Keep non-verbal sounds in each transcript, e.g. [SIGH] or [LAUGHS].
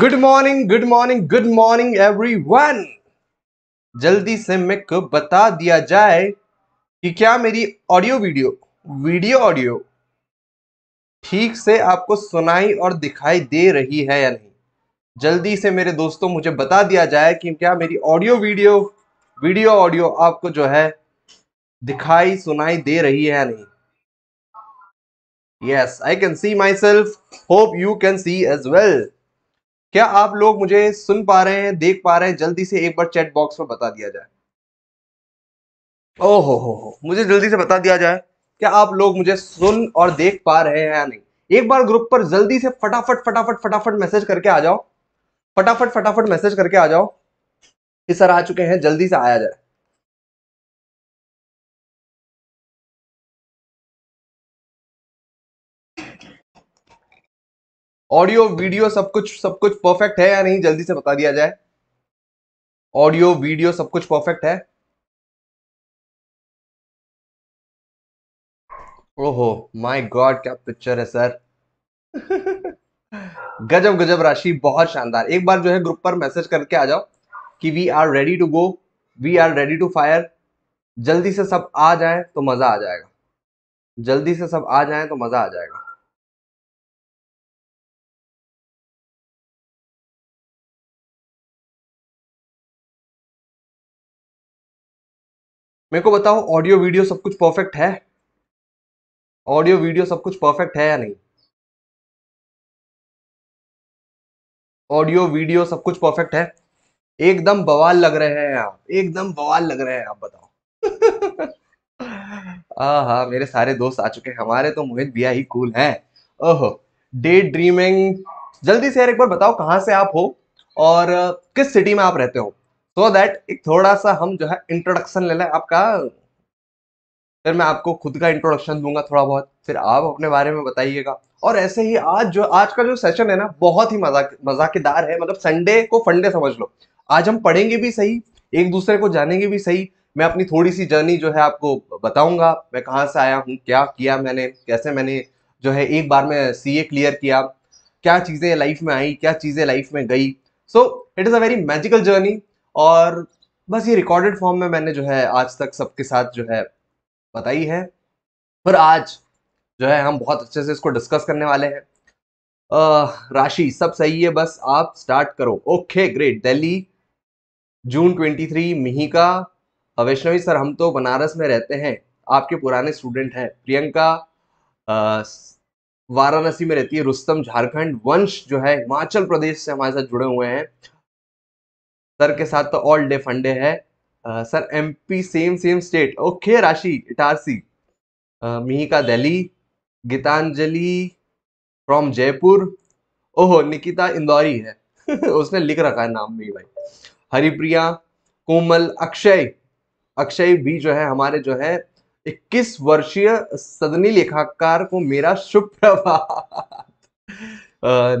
good morning good morning good morning everyone जल्दी से मेरे को बता दिया जाए कि क्या मेरी ऑडियो वीडियो वीडियो ऑडियो ठीक से आपको सुनाई और दिखाई दे रही है या नहीं जल्दी से मेरे दोस्तों मुझे बता दिया जाए कि क्या मेरी ऑडियो वीडियो वीडियो ऑडियो आपको जो है दिखाई सुनाई दे रही है या नहीं yes I can see myself hope you can see as well क्या आप लोग मुझे सुन पा रहे हैं देख पा रहे हैं जल्दी से एक बार चैट बॉक्स में बता दिया जाए ओहो हो हो मुझे जल्दी से बता दिया जाए क्या आप लोग मुझे सुन और देख पा रहे हैं या नहीं एक बार ग्रुप पर जल्दी से फटाफट फटाफट फटाफट मैसेज करके आ जाओ फटाफट फटाफट मैसेज करके आ जाओ ये सर आ चुके हैं जल्दी से आया जाए ऑडियो वीडियो सब कुछ सब कुछ परफेक्ट है या नहीं जल्दी से बता दिया जाए ऑडियो वीडियो सब कुछ परफेक्ट है ओहो माय गॉड क्या पिक्चर है सर [LAUGHS] गजब गजब राशि बहुत शानदार एक बार जो है ग्रुप पर मैसेज करके आ जाओ कि we are ready to go we are ready to fire जल्दी से सब आ जाए तो मजा आ जाएगा जल्दी से सब आ जाए तो मजा आ जाएगा मेरे को बताओ ऑडियो वीडियो सब कुछ परफेक्ट है ऑडियो वीडियो सब कुछ परफेक्ट है या नहीं ऑडियो वीडियो सब कुछ परफेक्ट है एकदम बवाल लग रहे हैं आप एकदम बवाल लग रहे हैं आप बताओ हा [LAUGHS] हा हाँ, मेरे सारे दोस्त आ चुके हैं हमारे तो मोहित भैया ही कूल हैं ओहो डे ड्रीमिंग जल्दी से यार एक बार बताओ कहाँ से आप हो और किस सिटी में आप रहते हो सो so दैट एक थोड़ा सा हम जो है इंट्रोडक्शन ले लें आपका फिर मैं आपको खुद का इंट्रोडक्शन दूंगा थोड़ा बहुत फिर आप अपने बारे में बताइएगा और ऐसे ही आज जो आज का जो सेशन है ना बहुत ही मजाक मजाकेदार है मतलब संडे को फंडे समझ लो आज हम पढ़ेंगे भी सही एक दूसरे को जानेंगे भी सही मैं अपनी थोड़ी सी जर्नी जो है आपको बताऊंगा मैं कहाँ से आया हूँ क्या किया मैंने कैसे मैंने जो है एक बार में सी क्लियर किया क्या चीज़ें लाइफ में आई क्या चीज़ें लाइफ में गई so it is a very magical journey और बस ये रिकॉर्डेड फॉर्म में मैंने जो है आज तक सबके साथ जो है बताई है पर आज जो है हम बहुत अच्छे से इसको डिस्कस करने वाले हैं राशि सब सही है बस आप स्टार्ट करो okay great Delhi June 23 Mihika Vaishnavi sir हम तो बनारस में रहते हैं आपके पुराने स्टूडेंट हैं प्रियंका वाराणसी में रहती है रुस्तम झारखंड वंश जो है हिमाचल प्रदेश से हमारे साथ जुड़े हुए हैं सर के साथ तो ऑल डे फंडे है sir MP same same state okay Rashi Itarsi Mihika Delhi Geetanjali from Jaipur ओहो निकिता इंदौरी है [LAUGHS] उसने लिख रखा है नाम भी भाई हरिप्रिया कोमल अक्षय अक्षय भी जो है हमारे जो है 21 वर्षीय सदनी लेखाकार को मेरा शुभ प्रभात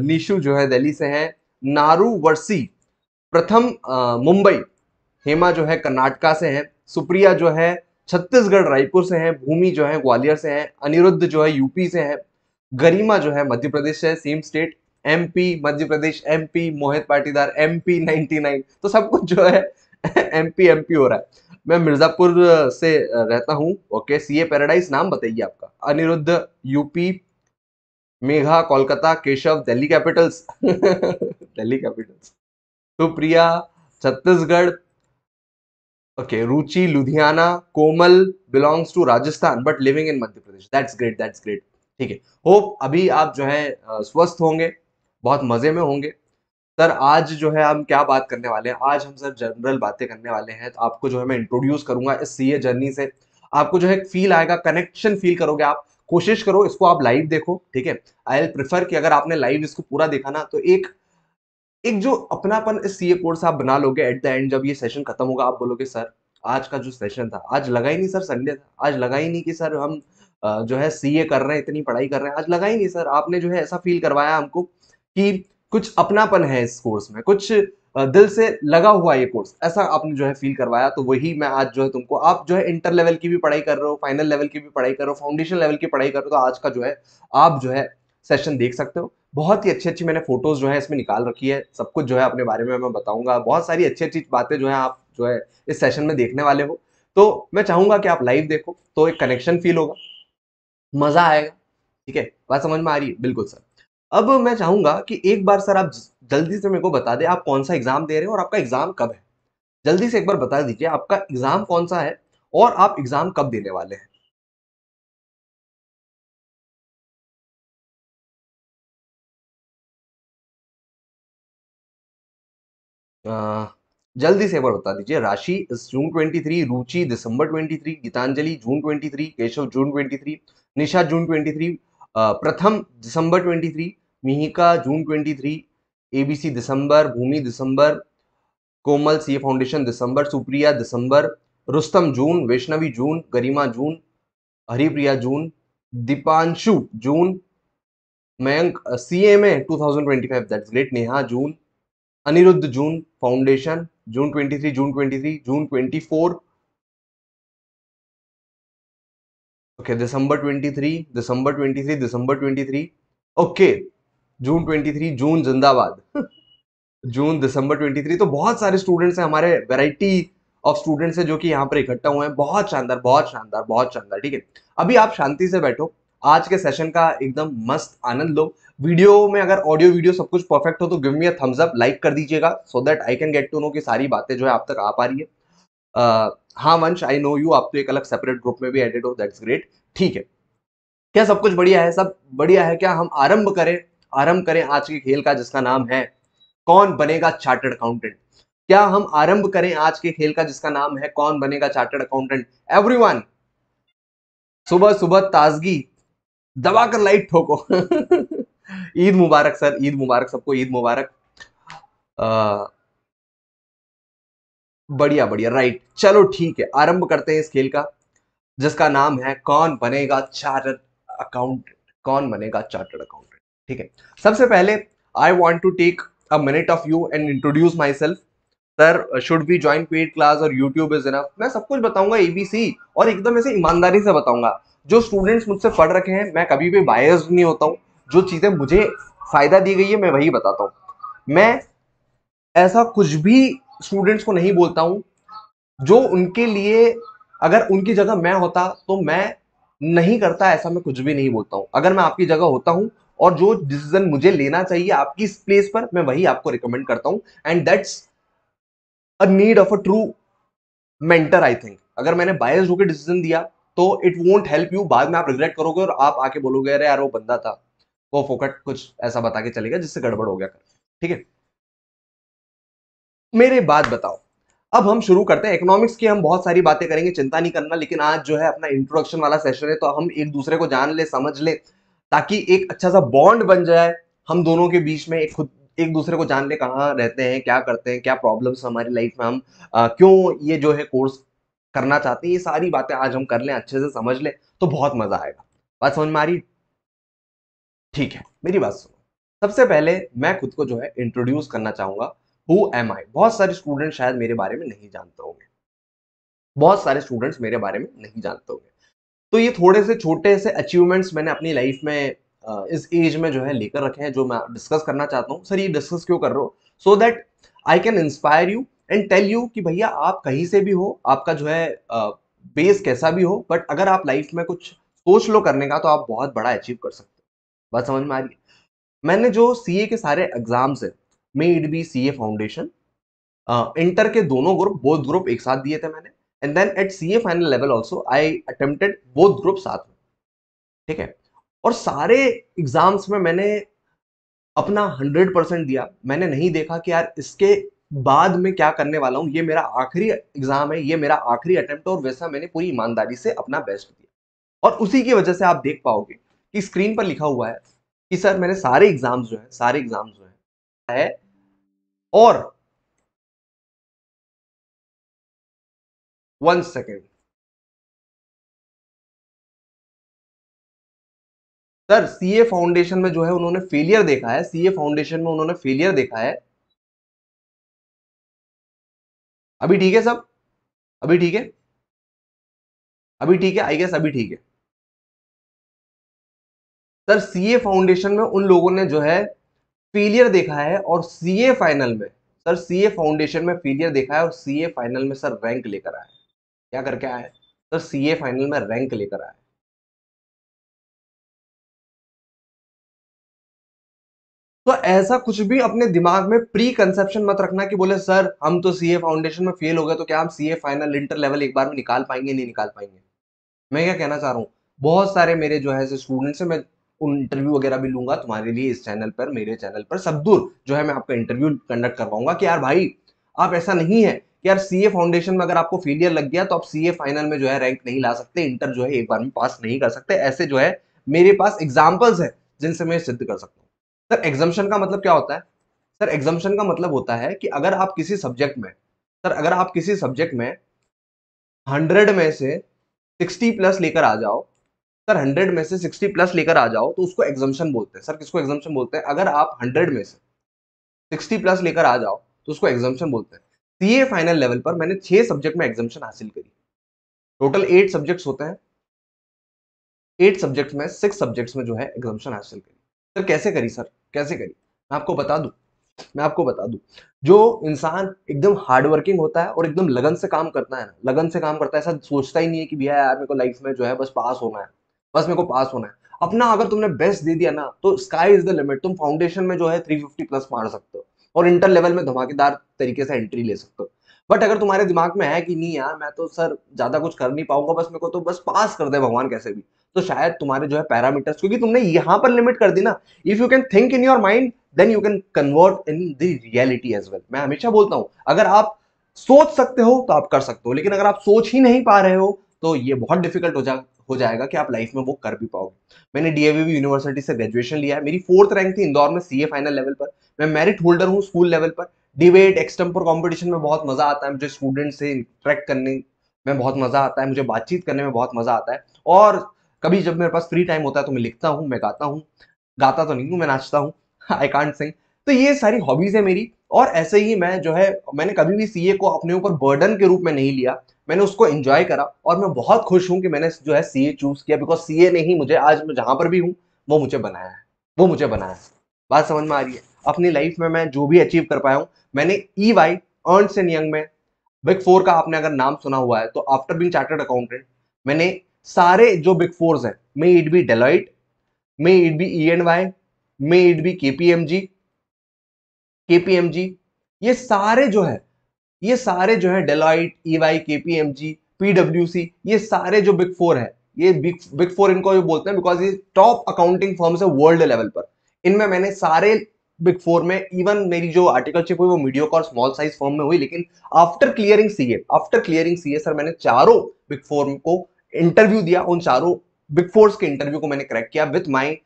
निशु जो है दिल्ली से है नारू वर्सी प्रथम मुंबई हेमा जो है कर्नाटका से है सुप्रिया जो है छत्तीसगढ़ रायपुर से है भूमि जो है ग्वालियर से है अनिरुद्ध जो है यूपी से है गरिमा जो है मध्य प्रदेश से same state MP Madhya Pradesh MP Mohit Patidar MP 99 तो सब कुछ जो है एमपी [LAUGHS] एमपी हो रहा है मैं मिर्जापुर से रहता हूँ ओके सीए पैराडाइज नाम बताइए आपका Anirudh UP Megha Kolkata Keshav Delhi Capitals [LAUGHS] Delhi Capitals Supriya Chhattisgarh okay Ruchi Ludhiana Komal belongs to Rajasthan but living in Madhya Pradesh that's great that's great ठीक है होप अभी आप जो है स्वस्थ होंगे बहुत मजे में होंगे सर आज जो है हम क्या बात करने वाले हैं आज हम सर जनरल बातें करने वाले हैं तो आपको जो है मैं इंट्रोड्यूस करूंगा इस सीए जर्नी से आपको जो है फील आएगा कनेक्शन फील करोगे आप कोशिश करो इसको आप लाइव देखो ठीक है आई एल प्रिफर कि अगर आपने लाइव इसको पूरा देखा ना तो एक एक जो अपनापन इस ए कोर्स आप बना लोगे एट द एंड जब ये सेशन खत्म होगा आप बोलोगे सर आज का जो सेशन था आज लगा ही नहीं सर संडे था आज लगा ही नहीं कि सर हम जो है सी ए कर रहे हैं इतनी पढ़ाई कर रहे हैं आज लगा ही नहीं सर आपने जो है ऐसा फील करवाया हमको कि कुछ अपनापन है इस कोर्स में कुछ दिल से लगा हुआ ये कोर्स ऐसा आपने जो है फील करवाया तो वही मैं आज जो है तुमको आप जो है इंटर लेवल की भी पढ़ाई कर रहे हो फाइनल लेवल की भी पढ़ाई कर रहे हो फाउंडेशन लेवल की पढ़ाई कर रहे हो तो आज का जो है आप जो है सेशन देख सकते हो बहुत ही अच्छी अच्छी मैंने फोटोज जो है इसमें निकाल रखी है सब कुछ जो है अपने बारे में मैं बताऊंगा बहुत सारी अच्छी अच्छी बातें जो है आप जो है इस सेशन में देखने वाले हो तो मैं चाहूंगा कि आप लाइव देखो तो एक कनेक्शन फील होगा मजा आएगा ठीक है बात समझ में आ रही है बिल्कुल सर अब मैं चाहूंगा कि एक बार सर आप जल्दी से मेरे को बता दें आप कौन सा एग्जाम दे रहे हो और आपका एग्जाम कब है जल्दी से एक बार बता दीजिए आपका एग्जाम कौन सा है और आप एग्जाम कब देने वाले हैं जल्दी से एक बार बता दीजिए राशि जून 23 रुचि दिसंबर 23 गीतांजलि जून 23 केशव जून 23 निशा June 23 Pratham December 23 Mihika June 23 ABC December Bhumi December Komal C foundation December Supriya December Rustam June Vaishnavi June Garima June Haripriya June Deepanshu June Mayank C M A two thousand twenty five that's great Neha June Anirudh June foundation June 23 June 23 June 24 okay December 23 December 23 December 23 okay June 23 June जिंदाबाद June दिसंबर 23 तो बहुत सारे students हैं हमारे variety of students हैं जो कि यहाँ पर इकट्ठा हुए हैं बहुत शानदार बहुत शानदार बहुत शानदार ठीक है अभी आप शांति से बैठो आज के सेशन का एकदम मस्त आनंद लो वीडियो में अगर ऑडियो वीडियो सब कुछ परफेक्ट हो तो give me a thumbs up like कर दीजिएगा so that I can get to know कि सारी बातें जो है आप तक आ पा रही है हाँ वंश आई नो यू आप तो एक अलग सेपरेट ग्रुप में भी एडेड हो दैट्स ग्रेट ठीक है क्या सब कुछ बढ़िया है सब बढ़िया है क्या हम आरंभ करें आरंभ करें आज के खेल का जिसका नाम है कौन बनेगा चार्टर्ड अकाउंटेंट क्या हम आरंभ करें आज के खेल का जिसका नाम है कौन बनेगा चार्टर्ड अकाउंटेंट एवरीवन सुबह सुबह ताजगी दबाकर लाइट ठोको [LAUGHS] ईद मुबारक सर ईद मुबारक सबको ईद मुबारक बढ़िया बढ़िया राइट चलो ठीक है आरंभ करते हैं इस खेल का जिसका नाम है कौन बनेगा चार्टर्ड अकाउंटेंट कौन बनेगा चार्टर्ड अकाउंटेंट ठीक है सबसे पहले I want to take a minute of you and introduce myself sir should be join paid class और यूट्यूब इज इनफ मैं सब कुछ बताऊंगा एबीसी और एकदम ऐसे ईमानदारी से बताऊंगा जो स्टूडेंट्स मुझसे पढ़ रखे हैं मैं कभी भी बायस नहीं होता हूँ जो चीज़ें मुझे फ़ायदा दी गई है मैं वही बताता हूँ मैं ऐसा कुछ भी स्टूडेंट्स को नहीं बोलता हूँ जो उनके लिए अगर उनकी जगह मैं होता तो मैं नहीं करता ऐसा मैं कुछ भी नहीं बोलता हूँ अगर मैं आपकी जगह होता हूँ और जो डिसीजन मुझे लेना चाहिए आपकी इस प्लेस पर मैं वही आपको रिकमेंड करता हूँ and that's a need of a true mentor I think अगर मैंने बायस होकर डिसीजन दिया तो इट वोंट हेल्प यू बाद में आप रिग्रेट करोगे और आप आके बोलोगे अरे यार वो बंदा था वो फोकट कुछ ऐसा बता के चलेगा जिससे गड़बड़ हो गया ठीक है मेरे बात बताओ अब हम शुरू करते हैं इकोनॉमिक्स की हम बहुत सारी बातें करेंगे चिंता नहीं करना लेकिन आज जो है अपना इंट्रोडक्शन वाला सेशन है तो हम एक दूसरे को जान ले समझ ले ताकि एक अच्छा सा बॉन्ड बन जाए हम दोनों के बीच में एक खुद एक दूसरे को जान ले कहाँ रहते हैं क्या करते हैं क्या प्रॉब्लम्स हमारी लाइफ में हम आ, क्यों ये जो है कोर्स करना चाहते हैं ये सारी बातें आज हम कर लें अच्छे से समझ लें तो बहुत मजा आएगा बात समझ में आ रही ठीक है मेरी बात सुनो सबसे पहले मैं खुद को जो है इंट्रोड्यूस करना चाहूंगा हु एम आई बहुत सारे स्टूडेंट शायद मेरे बारे में नहीं जानते होंगे बहुत सारे स्टूडेंट्स मेरे बारे में नहीं जानते होंगे तो ये थोड़े से छोटे से अचीवमेंट्स मैंने अपनी लाइफ में इस एज में जो है लेकर रखे हैं जो मैं डिस्कस करना चाहता हूँ सर ये डिस्कस क्यों कर रहे हो so that I can inspire you and tell you कि भैया आप कहीं से भी हो आपका जो है बेस कैसा भी हो बट अगर आप लाइफ में कुछ सोच लो करने का तो आप बहुत बड़ा अचीव कर सकते बात समझ में आ रही है मैंने जो सी के सारे एग्जाम्स है मेड be C A foundation inter के दोनों ग्रुप बोथ ग्रुप एक साथ दिए थे मैंने and then at C final level also I attempted both group साथ में ठीक है और सारे एग्जाम्स में मैंने अपना हंड्रेड परसेंट दिया मैंने नहीं देखा कि यार इसके बाद में क्या करने वाला हूँ ये मेरा आखिरी एग्जाम है ये मेरा आखिरी अटेम्प्ट और वैसा मैंने पूरी ईमानदारी से अपना बेस्ट दिया और उसी की वजह से आप देख पाओगे कि स्क्रीन पर लिखा हुआ है कि सर मेरे सारे एग्जाम्स जो है सारे एग्जाम्स जो है, है और one second sir CA foundation में जो है उन्होंने फेलियर देखा है सीए फाउंडेशन में उन्होंने फेलियर देखा है अभी ठीक है सब अभी ठीक है अभी ठीक है आई गेस अभी ठीक है सर सीए फाउंडेशन में उन लोगों ने जो है फेलियर देखा है और सीए फाइनल में सर सीए फाउंडेशन में फेलियर देखा है और सीए फाइनल में सर रैंक लेकर आया क्या करके आया सर सीए फाइनल में रैंक लेकर आया तो ऐसा कुछ भी अपने दिमाग में प्री कंसेप्शन मत रखना कि बोले सर हम तो सीए फाउंडेशन में फेल हो गए तो क्या हम सीए फाइनल इंटर लेवल एक बार में निकाल पाएंगे नहीं निकाल पाएंगे मैं क्या कहना चाह रहा हूँ बहुत सारे मेरे जो है स्टूडेंट्स हैं मैं इंटरव्यू वगैरह भी लूंगा तुम्हारे लिए इस चैनल पर मेरे चैनल पर सबदूर जो है मैं आपका इंटरव्यू कंडक्ट करवाऊंगा कि यार भाई आप ऐसा नहीं है कि यार सीए फाउंडेशन में अगर आपको फेलियर लग गया तो आप सीए फाइनल में जो है रैंक नहीं ला सकते इंटर जो है एक बार में पास नहीं कर सकते ऐसे जो है मेरे पास एग्जाम्पल्स है जिनसे मैं सिद्ध कर सकता हूँ सर एग्जामेशन का मतलब क्या होता है सर एग्जामेशन का मतलब होता है कि अगर आप किसी सब्जेक्ट में सर अगर आप किसी सब्जेक्ट में हंड्रेड में से सिक्सटी प्लस लेकर आ जाओ सर हंड्रेड में से सिक्सटी प्लस लेकर आ जाओ तो उसको एग्जामेशन बोलते हैं सर किसको एग्जामेशन बोलते हैं अगर आप हंड्रेड में से सिक्सटी प्लस लेकर आ जाओ तो उसको एग्जामेशन बोलते हैं सीए फाइनल लेवल पर मैंने छह सब्जेक्ट में एग्जामेशन हासिल करी टोटल एट सब्जेक्ट्स होते हैं एट सब्जेक्ट्स में सिक्स सब्जेक्ट्स में जो है एग्जामेशन हासिल करी सर कैसे करी सर कैसे करी मैं आपको बता दू मैं आपको बता दू जो इंसान एकदम हार्डवर्किंग होता है और एकदम लगन से काम करता है ना लगन से काम करता है ऐसा सोचता ही नहीं है कि भैया यार मेरे को लाइफ में जो है बस पास होना है बस मेरे को पास होना है अपना अगर तुमने बेस्ट दे दिया ना तो स्काई इज द लिमिट तुम फाउंडेशन में जो है 350 प्लस मार सकते हो और इंटर लेवल में धमाकेदार तरीके से एंट्री ले सकते हो बट अगर तुम्हारे दिमाग में है कि नहीं यार मैं तो सर ज्यादा कुछ कर नहीं पाऊंगा बस मेरे को तो बस पास कर दे भगवान कैसे भी तो शायद तुम्हारे जो है पैरामीटर्स क्योंकि तुमने यहां पर लिमिट कर दी ना if you can think in your mind then you can convert in the reality as well मैं हमेशा बोलता हूं अगर आप सोच सकते हो तो आप कर सकते हो लेकिन अगर आप सोच ही नहीं पा रहे हो तो ये बहुत डिफिकल्ट हो जा हो जाएगा कि आप लाइफ में वो कर भी पाओगे मैंने डी यूनिवर्सिटी से ग्रेजुएशन लिया है मेरी फोर्थ रैंक थी इंदौर में सी फाइनल लेवल पर मैं मेरिट होल्डर हूँ स्कूल लेवल पर डिबेट एक्सटम्पर कॉम्पिटिशन में बहुत मज़ा आता है मुझे स्टूडेंट से इंट्रैक्ट करने में बहुत मज़ा आता है मुझे बातचीत करने में बहुत मज़ा आता है और कभी जब मेरे पास फ्री टाइम होता है तो मैं लिखता हूँ मैं गाता हूँ गाता तो नहीं हूँ मैं नाचता हूँ आई कांट सिंग तो ये सारी हॉबीज़ है मेरी और ऐसे ही मैं जो है मैंने कभी भी सीए को अपने ऊपर बर्डन के रूप में नहीं लिया मैंने उसको एंजॉय करा और मैं बहुत खुश हूं कि मैंने जो है सीए चूज किया बिकॉज सीए ने ही मुझे आज मैं जहां पर भी हूं वो मुझे बनाया है वो मुझे बनाया है बात समझ में आ रही है अपनी लाइफ में मैं जो भी अचीव कर पाया हूँ मैंने E Y Ernst and Young में बिग फोर का आपने अगर नाम सुना हुआ है तो आफ्टर बिंग चार्टर्ड अकाउंटेंट मैंने सारे जो बिग फोर्स हैं may it be Deloitte may it be E and Y may it be K P M G के ये सारे जो है ये सारे जो है Deloitte EY KPMG K P M G PW C ये सारे जो बिग फोर है ये बिग बिग फोर इनको जो बोलते हैं बिकॉज ये टॉप अकाउंटिंग फॉर्म है वर्ल्ड लेवल पर इनमें मैंने सारे बिग फोर में इवन मेरी जो आर्टिकल चिप हुई वो मीडियो और स्मॉल साइज फॉर्म में हुई लेकिन after clearing CA after clearing CA sir मैंने चारों बिग फोर को इंटरव्यू दिया उन चारों बिग फोर्स के इंटरव्यू को मैंने क्रैक किया with my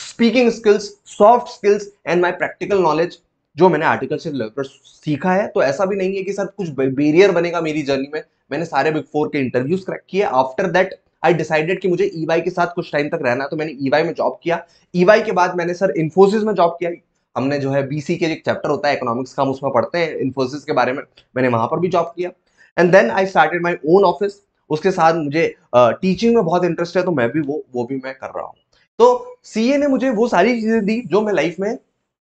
speaking skills soft skills and my practical knowledge जो मैंने आर्टिकल से लेकर सीखा है तो ऐसा भी नहीं है कि सर कुछ बेरियर बनेगा मेरी जर्नी में मैंने सारे बिग फोर के इंटरव्यूज क्रैक किए आफ्टर दैट आई डिसाइडेड कि मुझे ई e के साथ कुछ टाइम तक रहना है तो मैंने ई e में जॉब किया ई e के बाद मैंने सर इन्फोसिस में जॉब किया हमने जो है बीसी के एक चैप्टर होता है इकोनॉमिक्स का हम उसमें पढ़ते हैं इन्फोसिस के बारे में मैंने वहाँ पर भी जॉब किया and then I started my own office उसके साथ मुझे टीचिंग uh, में बहुत इंटरेस्ट है तो मैं भी वो वो भी मैं कर रहा हूँ तो सीए ने मुझे वो सारी चीजें दी जो मैं लाइफ में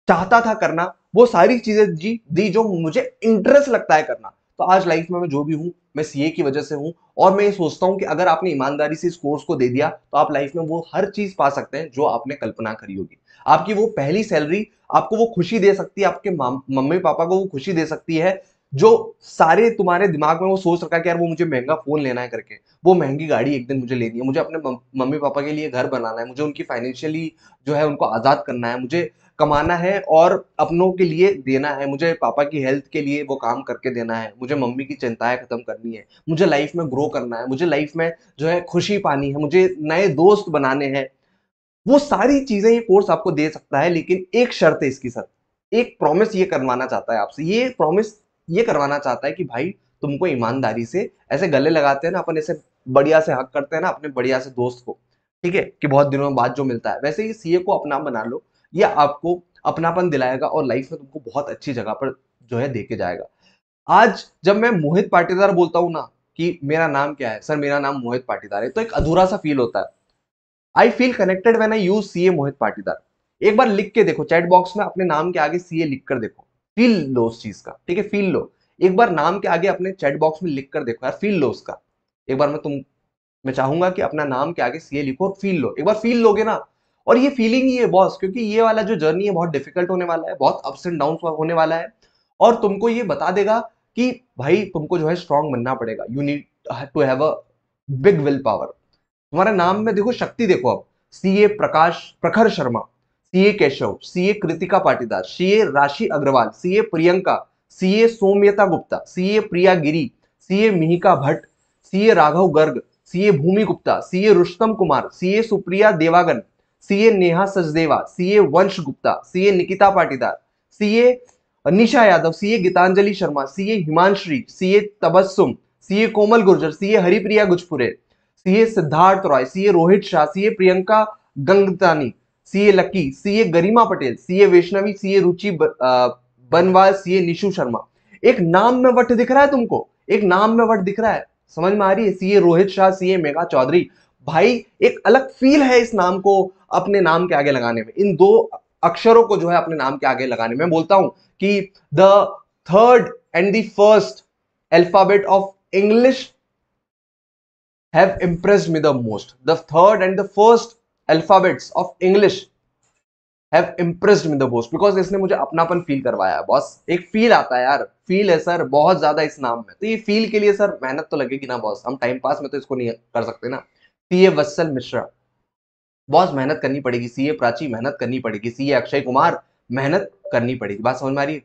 चाहता था करना वो सारी चीजें जी दी जो मुझे इंटरेस्ट लगता है करना तो आज लाइफ में मैं जो भी हूं मैं सीए की वजह से हूं और मैं ये सोचता हूं कि अगर आपने ईमानदारी से इस कोर्स को दे दिया तो आप लाइफ में वो हर चीज पा सकते हैं जो आपने कल्पना करी होगी आपकी वो पहली सैलरी आपको वो खुशी दे सकती है आपके मम्मी पापा को वो खुशी दे सकती है जो सारे तुम्हारे दिमाग में वो सोच रखा है कि यार वो मुझे महंगा फोन लेना है करके वो महंगी गाड़ी एक दिन मुझे लेनी है मुझे अपने मम्मी पापा के लिए घर बनाना है मुझे उनकी फाइनेंशियली जो है उनको आज़ाद करना है मुझे कमाना है और अपनों के लिए देना है मुझे पापा की हेल्थ के लिए वो काम करके देना है मुझे मम्मी की चिंताएं खत्म करनी है मुझे लाइफ में ग्रो करना है मुझे लाइफ में जो है खुशी पानी है मुझे नए दोस्त बनाने हैं वो सारी चीजें ये कोर्स आपको दे सकता है लेकिन एक शर्त है इसकी सर एक प्रॉमिस ये करवाना चाहता है आपसे ये प्रॉमिस ये करवाना चाहता है कि भाई तुमको ईमानदारी से ऐसे गले लगाते हैं ना अपन ऐसे बढ़िया से हक करते हैं ना अपने बढ़िया से दोस्त को ठीक है कि बहुत दिनों बाद जो मिलता है वैसे ही सीए को अपना बना लो ये आपको अपनापन दिलाएगा और लाइफ में तुमको बहुत अच्छी जगह पर जो है देके जाएगा आज जब मैं मोहित पाटीदार बोलता हूँ ना कि मेरा नाम क्या है सर मेरा नाम मोहित पाटीदार है तो एक अधूरा सा फील होता है I feel connected when I use C Mohit Patidar एक बार लिख के देखो चैट बॉक्स में अपने नाम के आगे सीए लिख कर देखो फील लो उस चीज का ठीक है फील लो एक बार नाम के आगे अपने चैट बॉक्स में लिख कर देखो यार फील लो उसका एक बार मैं तुम मैं चाहूंगा कि अपना नाम के आगे सीए लिखो और फील लो एक बार फील लोगे ना और ये फीलिंग ही है बॉस क्योंकि ये वाला जो जर्नी है बहुत डिफिकल्ट होने वाला है बहुत अप्स एंड डाउन होने वाला है और तुमको ये बता देगा कि भाई तुमको जो है स्ट्रांग बनना पड़ेगा you need to have a big will power तुम्हारे नाम में देखो शक्ति देखो अब सी A Prakash Prakhar Sharma CA Keshav CA Kritika Patidar CA Rashi Agarwal CA Priyanka CA Saumyata Gupta CA Priya Giri CA Mihika Bhatt CA Raghav Garg CA Bhumi Gupta CA Rustam Kumar CA Supriya Dewangan CA Neha Sachdeva CA Vansh Gupta CA Nikita Patidar CA Nisha Yadav CA Geetanjali Sharma CA Himanshree CA Tabassum CA Komal Gurjar CA Haripriya Gujpure CA Siddharth Roy CA Rohit Shah CA Priyanka गंगतानी CA Lucky CA Garima Patel CA Vaishnavi CA Ruchi Banwal CA Nishu Sharma एक नाम में वट दिख रहा है तुमको एक नाम में वट दिख रहा है समझ में आ रही है सीए रोहित शाह सीए मेघा चौधरी भाई एक अलग फील है इस नाम को अपने नाम के आगे लगाने में इन दो अक्षरों को जो है अपने नाम के आगे लगाने में बोलता हूं कि the third and the first alphabet of English have impressed me the most the third and the first alphabets of English have impressed me the most because इसने मुझे अपनापन फील करवाया है बॉस एक फील आता है यार फील है सर बहुत ज्यादा इस नाम में तो ये फील के लिए सर मेहनत तो लगेगी ना बॉस हम टाइम पास में तो इसको नहीं कर सकते ना सी ए वत्सल मिश्रा बॉस मेहनत करनी पड़ेगी सी ए प्राची मेहनत करनी पड़ेगी सी ए अक्षय कुमार मेहनत करनी पड़ेगी बात समझ में आ रही है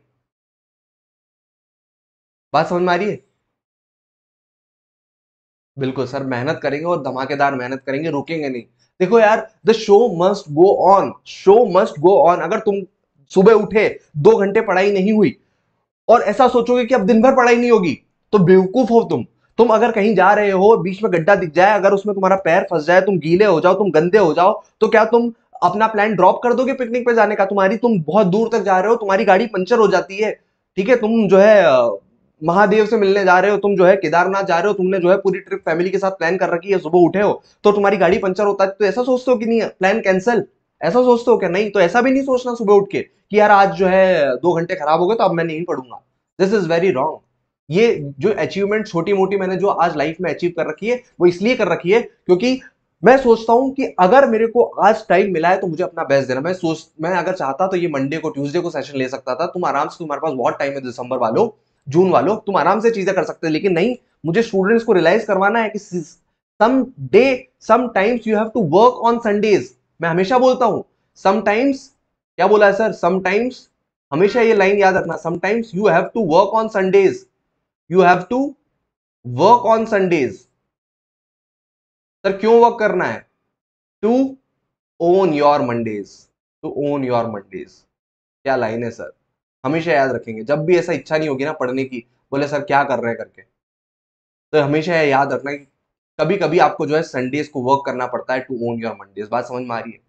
बात समझ में आ रही है बिल्कुल सर मेहनत करेंगे और धमाकेदार मेहनत करेंगे रुकेंगे नहीं देखो यार the show must go on show must go on अगर तुम सुबह उठे दो घंटे पढ़ाई नहीं हुई और ऐसा सोचोगे कि अब दिन भर पढ़ाई नहीं होगी तो बेवकूफ हो तुम तुम अगर कहीं जा रहे हो बीच में गड्ढा दिख जाए अगर उसमें तुम्हारा पैर फंस जाए तुम गीले हो जाओ तुम गंदे हो जाओ तो क्या तुम अपना प्लान ड्रॉप कर दोगे पिकनिक पे जाने का तुम्हारी तुम बहुत दूर तक जा रहे हो तुम्हारी गाड़ी पंचर हो जाती है ठीक है तुम जो है महादेव से मिलने जा रहे हो तुम जो है केदारनाथ जा रहे हो तुमने जो है पूरी ट्रिप फैमिली के साथ प्लान कर रखी है सुबह उठे हो तो तुम्हारी गाड़ी पंचर होता है तो ऐसा सोचते हो कि नहीं प्लान कैंसिल ऐसा सोचते हो क्या नहीं तो ऐसा भी नहीं सोचना सुबह उठ के कि यार आज जो है दो घंटे खराब हो गए तो अब मैं नहीं पढ़ूंगा दिस इज वेरी रॉन्ग ये जो अचीवमेंट छोटी मोटी मैंने जो आज लाइफ में अचीव कर रखी है वो इसलिए कर रखी है क्योंकि मैं सोचता हूं कि अगर मेरे को आज टाइम मिला है तो मुझे अपना बेस्ट देना मैं सोच मैं अगर चाहता तो ये मंडे को ट्यूसडे को सेशन ले सकता था तुम आराम से तुम्हारे पास बहुत टाइम है दिसंबर वालों जून वालों तुम आराम से चीजें कर सकते हो लेकिन नहीं मुझे स्टूडेंट्स को रियलाइज करवाना है कि someday sometimes you have to work on Sundays मैं हमेशा बोलता हूं समटाइम्स क्या बोला है सर समटाइम्स हमेशा ये लाइन याद रखना sometimes you have to work on Sundays you have to work on Sundays sir क्यों वर्क करना है to own your Mondays to own your Mondays क्या लाइन है सर हमेशा याद रखेंगे जब भी ऐसा इच्छा नहीं होगी ना पढ़ने की बोले सर क्या कर रहे हैं करके तो हमेशा यह याद रखना कि कभी कभी आपको जो है संडेज को वर्क करना पड़ता है टू ओन योर मंडेज बात समझ में आ रही है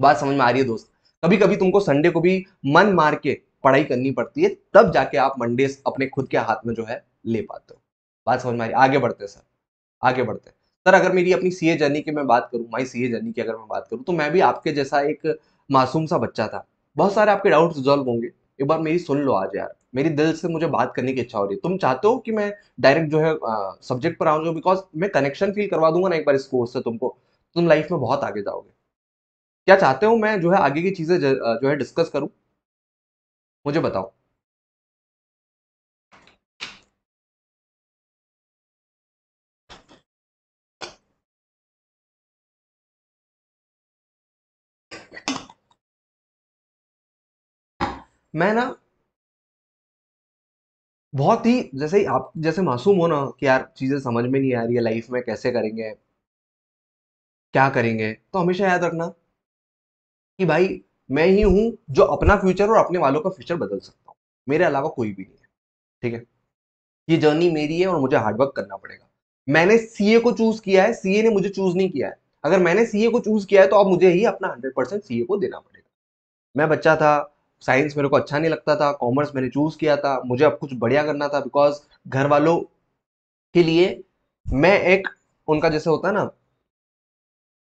बात समझ में आ रही है दोस्त कभी कभी तुमको संडे को भी मन मार के पढ़ाई करनी पड़ती है तब जाके आप मंडेज अपने खुद के हाथ में जो है ले पाते हो बात समझ में आ रही है आगे बढ़ते सर आगे बढ़ते सर अगर मेरी अपनी सीए जर्नी की मैं बात करूं माई सीए जर्नी की अगर मैं बात करूं तो मैं भी आपके जैसा एक मासूम सा बच्चा था बहुत सारे आपके डाउट्स रिजॉल्व होंगे एक बार मेरी सुन लो आज यार मेरी दिल से मुझे बात करने की इच्छा हो रही है तुम चाहते हो कि मैं डायरेक्ट जो है सब्जेक्ट पर आऊँ बिकॉज मैं कनेक्शन फील करवा दूंगा ना एक बार इस कोर्स से तुमको तुम लाइफ में बहुत आगे जाओगे क्या चाहते हो मैं जो है आगे की चीज़ें जो है डिस्कस करूं मुझे बताओ मैं ना बहुत ही जैसे ही आप जैसे मासूम हो ना कि यार चीज़ें समझ में नहीं आ रही है लाइफ में कैसे करेंगे क्या करेंगे तो हमेशा याद रखना कि भाई मैं ही हूं जो अपना फ्यूचर और अपने वालों का फ्यूचर बदल सकता हूँ मेरे अलावा कोई भी नहीं है ठीक है ये जर्नी मेरी है और मुझे हार्डवर्क करना पड़ेगा मैंने सीए को चूज किया है सीए ने मुझे चूज नहीं किया है अगर मैंने सीए को चूज किया है तो अब मुझे ही अपना हंड्रेड परसेंट सीए को देना पड़ेगा मैं बच्चा था साइंस मेरे को अच्छा नहीं लगता था कॉमर्स मैंने चूज़ किया था मुझे अब कुछ बढ़िया करना था बिकॉज घर वालों के लिए मैं एक उनका जैसे होता ना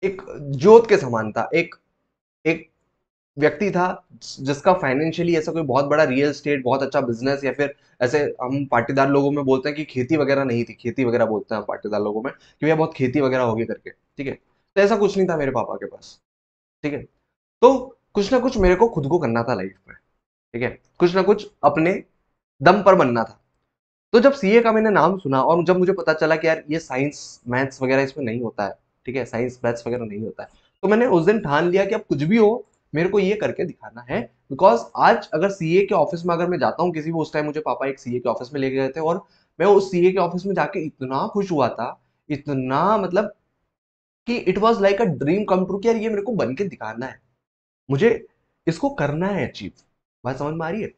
एक जोत के समान था एक एक व्यक्ति था जिसका फाइनेंशियली ऐसा कोई बहुत बड़ा रियल स्टेट बहुत अच्छा बिजनेस या फिर ऐसे हम पाटीदार लोगों में बोलते हैं कि खेती वगैरह नहीं थी खेती वगैरह बोलते हैं पाटीदार लोगों में कि भैया बहुत खेती वगैरह होगी करके ठीक है तो ऐसा कुछ नहीं था मेरे पापा के पास ठीक है तो कुछ ना कुछ मेरे को खुद को करना था लाइफ में ठीक है कुछ ना कुछ अपने दम पर बनना था तो जब सीए का मैंने नाम सुना और जब मुझे पता चला कि यार ये साइंस मैथ्स वगैरह इसमें नहीं होता है ठीक है साइंस मैथ्स वगैरह नहीं होता है तो मैंने उस दिन ठान लिया कि अब कुछ भी हो मेरे को ये करके दिखाना है बिकॉज आज अगर सी के ऑफिस में अगर मैं जाता हूँ किसी भी उस टाइम मुझे पापा एक सी के ऑफिस में लेके गए थे और मैं उस सी के ऑफिस में जाके इतना खुश हुआ था इतना मतलब कि it was like a dream come true कि यार ये मेरे को बन के दिखाना है मुझे इसको करना है अचीव बात समझ में आ रही है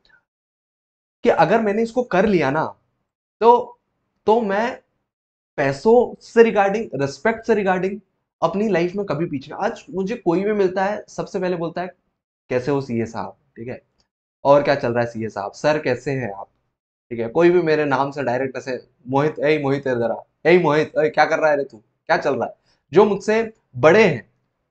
कि अगर मैंने इसको कर लिया ना तो तो मैं पैसों से रिगार्डिंग रिस्पेक्ट से रिगार्डिंग अपनी लाइफ में कभी पीछे आज मुझे कोई भी मिलता है सबसे पहले बोलता है कैसे हो सीए साहब ठीक है और क्या चल रहा है सीए साहब सर कैसे हैं आप ठीक है कोई भी मेरे नाम से डायरेक्ट ऐसे मोहित ऐ मोहित इधर आ मोहित ए क्या कर रहा है रे तू क्या चल रहा है जो मुझसे बड़े हैं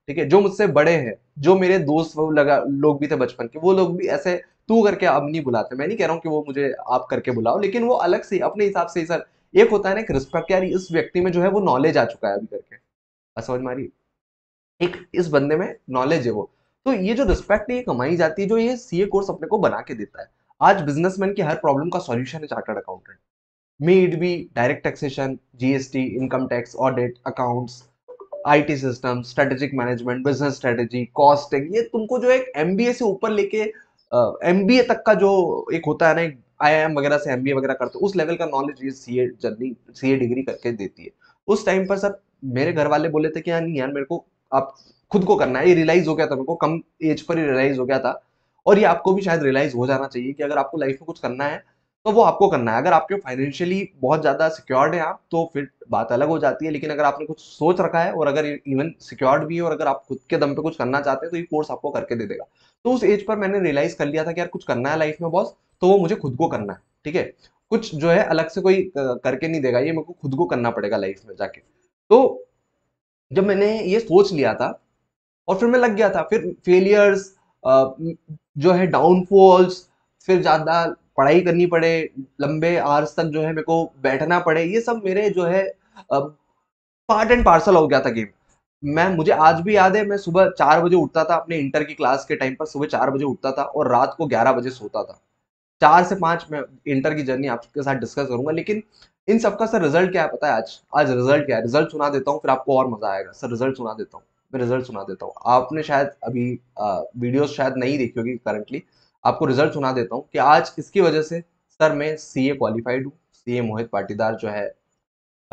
ठीक है जो मुझसे बड़े हैं जो मेरे दोस्त लगा लोग भी थे बचपन के वो लोग भी ऐसे तू करके अब नहीं बुलाते मैं नहीं कह रहा हूँ कि वो मुझे आप करके बुलाओ लेकिन वो अलग से अपने हिसाब से सर एक होता है ना एक रिस्पेक्ट यार इस व्यक्ति में जो है वो नॉलेज आ चुका है अभी करके समझ मारी एक इस बंदे में नॉलेज है वो तो ये जो रिस्पेक्ट ये कमाई जाती है जो ये सीए कोर्स अपने को बना के देता है आज बिजनेसमैन की हर प्रॉब्लम का सॉल्यूशन है chartered accountant may it be direct taxation GST income tax audit accounts IT system strategic management business strategy costing ये तुमको जो एक एमबीए से ऊपर लेके एमबीए तक का जो एक होता है ना आईआईएम वगैरह से एमबीए वगैरह करते उस लेवल का नॉलेज ये सीए जर्नी सीए डिग्री करके देती है उस टाइम पर सर मेरे घर वाले बोले थे कि यार नहीं यार मेरे को आप खुद को करना है ये रियलाइज हो गया था मेरे को कम एज पर ही रियलाइज हो गया था और ये आपको भी शायद रियलाइज हो जाना चाहिए कि अगर आपको लाइफ में कुछ करना है तो वो आपको करना है अगर आपके फाइनेंशियली बहुत ज़्यादा सिक्योर्ड है आप तो फिर बात अलग हो जाती है लेकिन अगर आपने कुछ सोच रखा है और अगर इवन सिक्योर्ड भी है और अगर आप खुद के दम पे कुछ करना चाहते हैं तो ये कोर्स आपको करके दे देगा तो उस एज पर मैंने रियलाइज़ कर लिया था कि यार कुछ करना है लाइफ में बॉस तो वो मुझे खुद को करना है ठीक है कुछ जो है अलग से कोई करके नहीं देगा ये मेरे को खुद को करना पड़ेगा लाइफ में जाके तो जब मैंने ये सोच लिया था और फिर मैं लग गया था फिर फेलियर्स जो है डाउनफॉल्स फिर ज़्यादा पढ़ाई करनी पड़े लंबे आर्स तक जो है मेरे को बैठना पड़े ये सब मेरे जो है पार्ट एंड पार्सल हो गया था गेम मैं मुझे आज भी याद है मैं सुबह चार बजे उठता था अपने इंटर की क्लास के टाइम पर सुबह चार बजे उठता था और रात को ग्यारह बजे सोता था चार से पांच मैं इंटर की जर्नी आपके साथ डिस्कस करूंगा लेकिन इन सबका सर रिजल्ट क्या है पता है आज आज रिजल्ट क्या है रिजल्ट सुना देता हूँ फिर आपको और मजा आएगा सर रिजल्ट सुना देता हूँ मैं रिजल्ट सुना देता हूँ आपने शायद अभी वीडियो शायद नहीं देखी होगी करंटली आपको रिजल्ट सुना देता हूँ कि आज किसकी वजह से सर मैं सी ए क्वालिफाइड हूँ सी ए मोहित पाटीदार जो है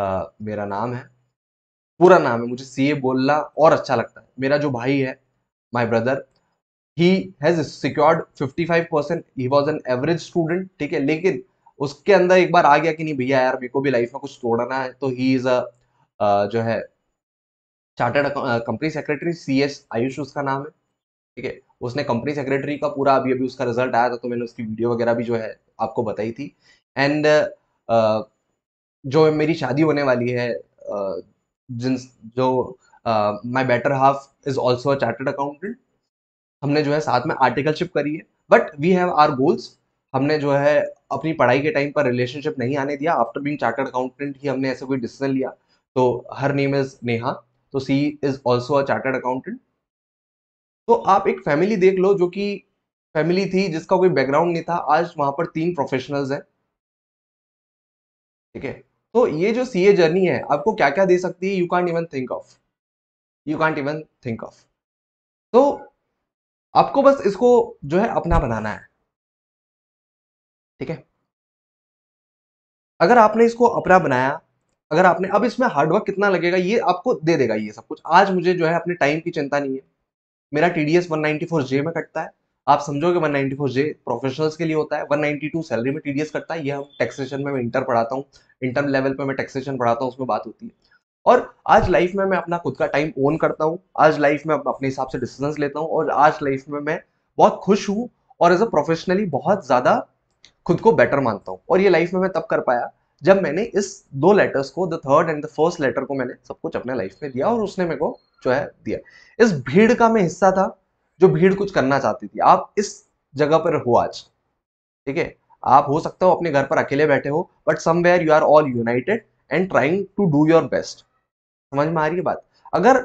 आ, मेरा नाम है पूरा नाम है मुझे सी ए बोलना और अच्छा लगता है मेरा जो भाई है my brother he has secured five percent he was an average student ठीक है लेकिन उसके अंदर एक बार आ गया कि नहीं भैया यार मेरे को भी लाइफ में कुछ तोड़ना है तो ही इज़ अ जो है chartered company secretary C S Ayush उसका नाम है ठीक है उसने कंपनी सेक्रेटरी का पूरा अभी अभी उसका रिजल्ट आया था तो मैंने उसकी वीडियो वगैरह भी जो है आपको बताई थी एंड uh, जो मेरी शादी होने वाली है uh, जिन जो my better half is also a chartered accountant हमने जो है साथ में आर्टिकलशिप करी है but we have our goals हमने जो है अपनी पढ़ाई के टाइम पर रिलेशनशिप नहीं आने दिया आफ्टर बीइंग चार्टर्ड अकाउंटेंट ही हमने ऐसा कोई डिसीजन लिया तो हर नेम इज़ नेहा तो she is also a chartered accountant तो आप एक फैमिली देख लो जो कि फैमिली थी जिसका कोई बैकग्राउंड नहीं था आज वहां पर तीन प्रोफेशनल्स हैं ठीक है तो ये जो सीए जर्नी है आपको क्या क्या दे सकती है you can't even think of you can't even think of तो आपको बस इसको जो है अपना बनाना है ठीक है अगर आपने इसको अपना बनाया अगर आपने अब इसमें हार्डवर्क कितना लगेगा ये आपको दे देगा ये सब कुछ आज मुझे जो है अपने टाइम की चिंता नहीं है मेरा T D S one ninety four J में कटता है आप समझोगे one ninety four J professionals के लिए होता है वन नाइनटी टू सैलरी में टी डी एस कटता है यह हम टैक्सेशन में मैं इंटर पढ़ाता हूँ इंटर लेवल पर मैं टैक्सेशन पढ़ाता हूँ उसमें बात होती है और आज लाइफ में मैं अपना खुद का टाइम ओन करता हूँ आज लाइफ में अपने हिसाब से डिसीजन लेता हूँ और आज लाइफ में मैं बहुत खुश हूँ और एज अ प्रोफेशनली बहुत ज़्यादा खुद को बेटर मानता हूँ और ये लाइफ में मैं तब कर पाया जब मैंने इस दो लेटर्स को the third and the first letter को मैंने सब कुछ अपने लाइफ में दिया और उसने मेरे को जो है दिया इस भीड़ का मैं हिस्सा था जो भीड़ कुछ करना चाहती थी आप इस जगह पर हो आज ठीक है आप हो सकते हो अपने घर पर अकेले बैठे हो but somewhere you are all united and trying to do your best समझ में आ रही है बात अगर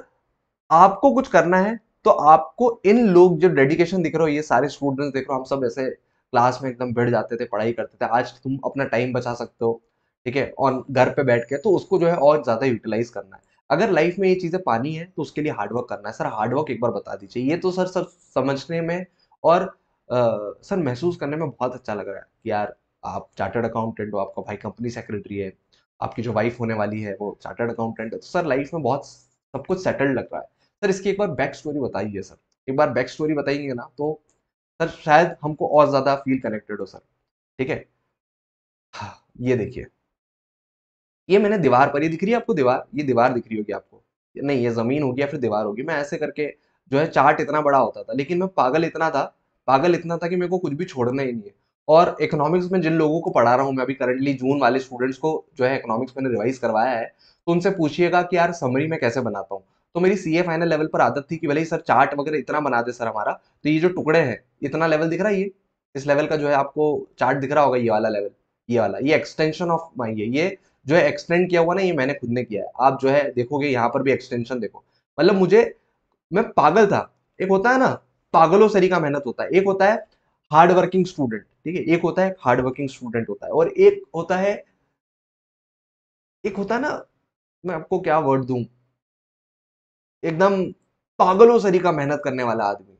आपको कुछ करना है तो आपको इन लोग जो डेडिकेशन दिख रहे हो ये सारे स्टूडेंट्स देख रहे हो हम सब ऐसे क्लास में एकदम बैठ जाते थे पढ़ाई करते थे आज तुम अपना टाइम बचा सकते हो ठीक है और घर पे बैठ के तो उसको जो है और ज़्यादा यूटिलाइज करना है अगर लाइफ में ये चीज़ें पानी है तो उसके लिए हार्डवर्क करना है सर हार्डवर्क एक बार बता दीजिए ये तो सर सर समझने में और आ, सर महसूस करने में बहुत अच्छा लग रहा है कि यार आप चार्टर्ड अकाउंटेंट हो आपका भाई कंपनी सेक्रेटरी है आपकी जो वाइफ होने वाली है वो चार्टर्ड अकाउंटेंट है तो सर लाइफ में बहुत सब कुछ सेटल्ड लग रहा है सर इसकी एक बार बैक स्टोरी बताइए सर एक बार बैक स्टोरी बताइए ना तो सर शायद हमको और ज़्यादा फील कनेक्टेड हो सर ठीक है हाँ, ये देखिए ये मैंने दीवार पर ये दिख रही है आपको दीवार ये दीवार दिख रही होगी आपको नहीं ये ज़मीन होगी या फिर दीवार होगी मैं ऐसे करके जो है चार्ट इतना बड़ा होता था लेकिन मैं पागल इतना था पागल इतना था कि मेरे को कुछ भी छोड़ना ही नहीं है और इकोनॉमिक्स में जिन लोगों को पढ़ा रहा हूँ मैं अभी करंटली जून वाले स्टूडेंट्स को जो है इकोनॉमिक्स मैंने रिवाइज करवाया है तो उनसे पूछिएगा कि यार समरी मैं कैसे बनाता हूँ तो मेरी ए फाइनल लेवल पर आदत थी कि भले ही सर चार्ट वगैरह इतना बना दे सर हमारा तो ये जो टुकड़े हैं इतना लेवल दिख रहा है ये इस लेवल का जो है आपको चार्ट दिख रहा होगा ये वाला लेवल ये वाला ये एक्सटेंशन ऑफ माई है ये जो है एक्सटेंड किया हुआ ना ये मैंने खुद ने किया है आप जो है देखोगे यहाँ पर भी एक्सटेंशन देखो मतलब मुझे मैं पागल था एक होता है ना पागलों सरी का मेहनत होता है एक होता है हार्ड वर्किंग स्टूडेंट ठीक है एक होता है हार्ड वर्किंग स्टूडेंट होता है और एक होता है एक होता है ना मैं आपको क्या वर्ड दू एकदम पागलों सरी का मेहनत करने वाला आदमी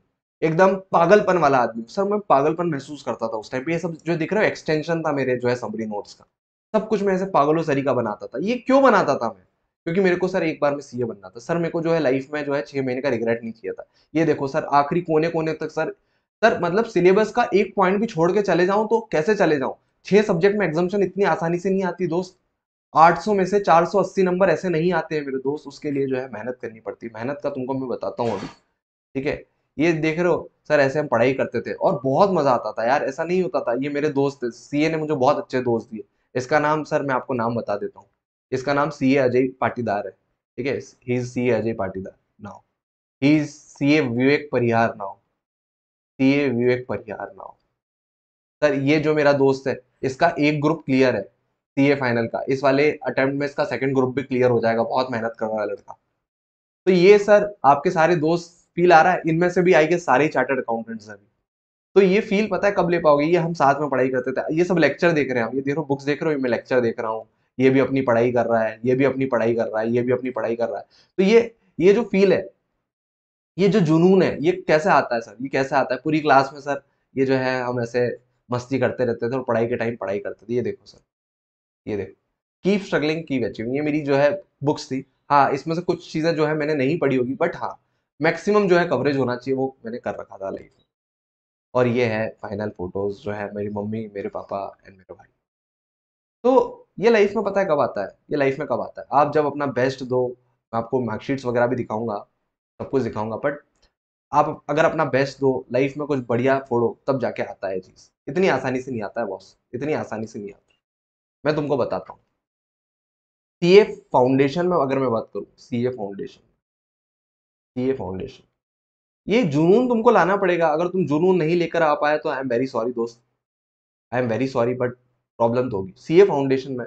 एकदम पागलपन वाला आदमी सर मैं पागलपन महसूस करता था उस टाइम पे ये सब जो दिख रहा है एक्सटेंशन था मेरे जो है समरी नोट्स का सब कुछ मैं ऐसे पागलों सरीका बनाता था ये क्यों बनाता था मैं क्योंकि मेरे को सर एक बार में सीए बनना था सर मेरे को जो है लाइफ में जो है छह महीने का रिग्रेट नहीं किया था ये देखो सर आखिरी कोने कोने तक सर सर मतलब सिलेबस का एक पॉइंट भी छोड़ के चले जाऊं तो कैसे चले जाऊँ छः सब्जेक्ट में एग्जामेशन इतनी आसानी से नहीं आती दोस्त 800 में से 480 नंबर ऐसे नहीं आते हैं मेरे दोस्त उसके लिए जो है मेहनत करनी पड़ती है मेहनत का तुमको मैं बताता हूँ अभी ठीक है ये देख रहे हो सर ऐसे हम पढ़ाई करते थे और बहुत मजा आता था यार ऐसा नहीं होता था ये मेरे दोस्त थे सीए ने मुझे बहुत अच्छे दोस्त दिए इसका नाम सर मैं आपको नाम बता देता हूँ इसका नाम सी ए अजय पाटीदार है ठीक है he is C A Ajay Patidar now he is C A Vivek Parihar now C A Vivek Parihar now sir ये जो मेरा दोस्त है इसका एक ग्रुप क्लियर है सी ए फाइनल का इस वाले अटेम्प्ट में इसका सेकंड ग्रुप भी क्लियर हो जाएगा बहुत मेहनत कर रहा है लड़का तो ये सर आपके सारे दोस्त फील आ रहा है इनमें से भी आई सारे चार्टर्ड अकाउंटेंट्स हैं तो ये फील पता है कब ले पाओगे ये हम साथ में पढ़ाई करते थे ये सब लेक्चर देख रहे हैं हम ये देखो बुक्स देख रहे हो मैं लेक्चर देख रहा हूँ ये भी अपनी पढ़ाई कर रहा है ये भी अपनी पढ़ाई कर रहा है ये भी अपनी पढ़ाई कर रहा है तो ये ये जो फील है ये जो जुनून है ये कैसे आता है सर ये कैसे आता है पूरी क्लास में सर ये जो है हम ऐसे मस्ती करते रहते थे और पढ़ाई के टाइम पढ़ाई करते थे ये देखो सर ये देखो कीप स्ट्रगलिंग कीप अचीविंग ये मेरी जो है बुक्स थी हाँ इसमें से कुछ चीज़ें जो है मैंने नहीं पढ़ी होगी बट हाँ मैक्सिमम जो है कवरेज होना चाहिए वो मैंने कर रखा था लाइफ और ये है फाइनल फोटोज जो है मेरी मम्मी मेरे पापा एंड मेरे भाई तो ये लाइफ में पता है कब आता है ये लाइफ में कब आता है आप जब अपना बेस्ट दो मैं आपको मार्कशीट्स वगैरह भी दिखाऊंगा सब कुछ दिखाऊंगा बट आप अगर अपना बेस्ट दो लाइफ में कुछ बढ़िया फोड़ो तब जाके आता है चीज़ इतनी आसानी से नहीं आता है बॉस इतनी आसानी से नहीं आता मैं तुमको बताता हूँ सी ए फाउंडेशन में अगर मैं बात करूँ सी A foundation C A foundation ये जुनून तुमको लाना पड़ेगा अगर तुम जुनून नहीं लेकर आ पाए तो आई एम वेरी सॉरी दोस्त I am very sorry but problem तो होगी सी फाउंडेशन में